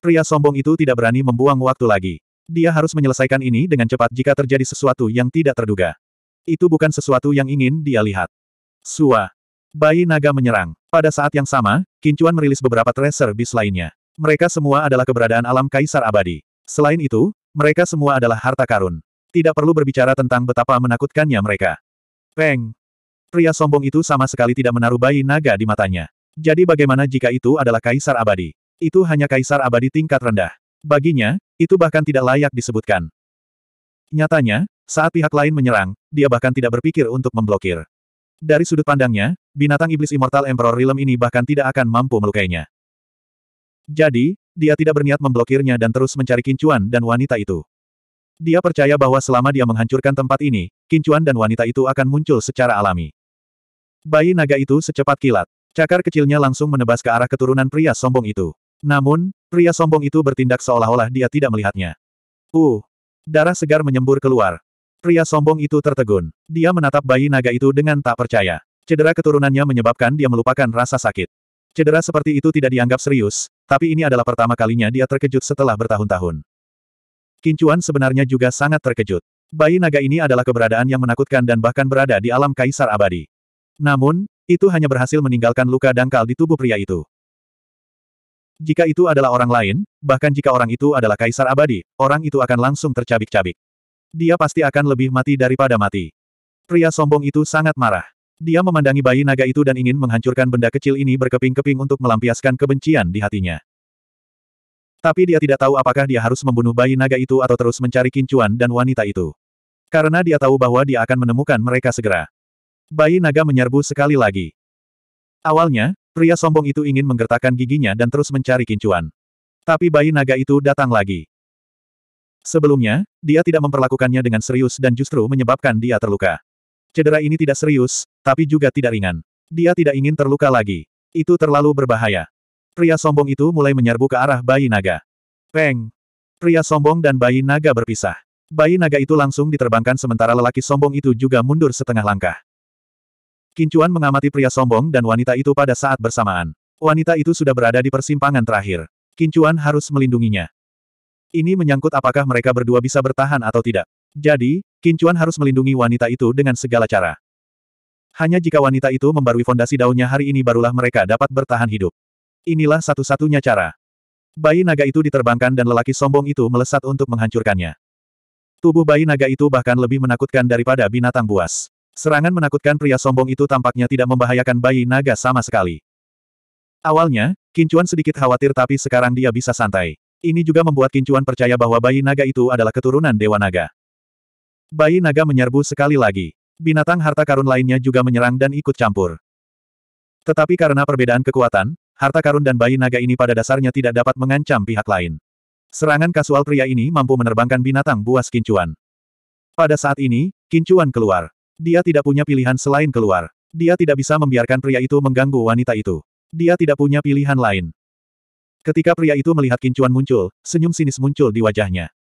Pria sombong itu tidak berani membuang waktu lagi. Dia harus menyelesaikan ini dengan cepat jika terjadi sesuatu yang tidak terduga. Itu bukan sesuatu yang ingin dia lihat. Sua. Bayi naga menyerang. Pada saat yang sama, Kincuan merilis beberapa tracer bis lainnya. Mereka semua adalah keberadaan alam kaisar abadi. Selain itu, mereka semua adalah harta karun. Tidak perlu berbicara tentang betapa menakutkannya mereka. Peng! Pria sombong itu sama sekali tidak menaruh bayi naga di matanya. Jadi bagaimana jika itu adalah kaisar abadi? Itu hanya kaisar abadi tingkat rendah. Baginya, itu bahkan tidak layak disebutkan. Nyatanya, saat pihak lain menyerang, dia bahkan tidak berpikir untuk memblokir. Dari sudut pandangnya, binatang iblis Immortal Emperor Realm ini bahkan tidak akan mampu melukainya. Jadi, dia tidak berniat memblokirnya dan terus mencari kincuan dan wanita itu. Dia percaya bahwa selama dia menghancurkan tempat ini, kincuan dan wanita itu akan muncul secara alami. Bayi naga itu secepat kilat. Cakar kecilnya langsung menebas ke arah keturunan pria sombong itu. Namun, pria sombong itu bertindak seolah-olah dia tidak melihatnya. Uh! Darah segar menyembur keluar. Pria sombong itu tertegun. Dia menatap bayi naga itu dengan tak percaya. Cedera keturunannya menyebabkan dia melupakan rasa sakit. Cedera seperti itu tidak dianggap serius, tapi ini adalah pertama kalinya dia terkejut setelah bertahun-tahun. Kincuan sebenarnya juga sangat terkejut. Bayi naga ini adalah keberadaan yang menakutkan dan bahkan berada di alam kaisar abadi. Namun, itu hanya berhasil meninggalkan luka dangkal di tubuh pria itu. Jika itu adalah orang lain, bahkan jika orang itu adalah kaisar abadi, orang itu akan langsung tercabik-cabik. Dia pasti akan lebih mati daripada mati. Pria sombong itu sangat marah. Dia memandangi bayi naga itu dan ingin menghancurkan benda kecil ini berkeping-keping untuk melampiaskan kebencian di hatinya. Tapi dia tidak tahu apakah dia harus membunuh bayi naga itu atau terus mencari kincuan dan wanita itu. Karena dia tahu bahwa dia akan menemukan mereka segera. Bayi naga menyerbu sekali lagi. Awalnya, pria sombong itu ingin menggertakkan giginya dan terus mencari kincuan. Tapi bayi naga itu datang lagi. Sebelumnya, dia tidak memperlakukannya dengan serius dan justru menyebabkan dia terluka. Cedera ini tidak serius, tapi juga tidak ringan. Dia tidak ingin terluka lagi. Itu terlalu berbahaya. Pria sombong itu mulai menyerbu ke arah bayi naga. Peng! Pria sombong dan bayi naga berpisah. Bayi naga itu langsung diterbangkan sementara lelaki sombong itu juga mundur setengah langkah. Kincuan mengamati pria sombong dan wanita itu pada saat bersamaan. Wanita itu sudah berada di persimpangan terakhir. Kincuan harus melindunginya. Ini menyangkut apakah mereka berdua bisa bertahan atau tidak. Jadi, Kincuan harus melindungi wanita itu dengan segala cara. Hanya jika wanita itu membarui fondasi daunnya hari ini barulah mereka dapat bertahan hidup. Inilah satu-satunya cara. Bayi naga itu diterbangkan dan lelaki sombong itu melesat untuk menghancurkannya. Tubuh bayi naga itu bahkan lebih menakutkan daripada binatang buas. Serangan menakutkan pria sombong itu tampaknya tidak membahayakan bayi naga sama sekali. Awalnya, Kincuan sedikit khawatir tapi sekarang dia bisa santai. Ini juga membuat Kincuan percaya bahwa bayi naga itu adalah keturunan Dewa Naga. Bayi naga menyerbu sekali lagi. Binatang harta karun lainnya juga menyerang dan ikut campur. Tetapi karena perbedaan kekuatan, harta karun dan bayi naga ini pada dasarnya tidak dapat mengancam pihak lain. Serangan kasual pria ini mampu menerbangkan binatang buas kincuan. Pada saat ini, kincuan keluar. Dia tidak punya pilihan selain keluar. Dia tidak bisa membiarkan pria itu mengganggu wanita itu. Dia tidak punya pilihan lain. Ketika pria itu melihat kincuan muncul, senyum sinis muncul di wajahnya.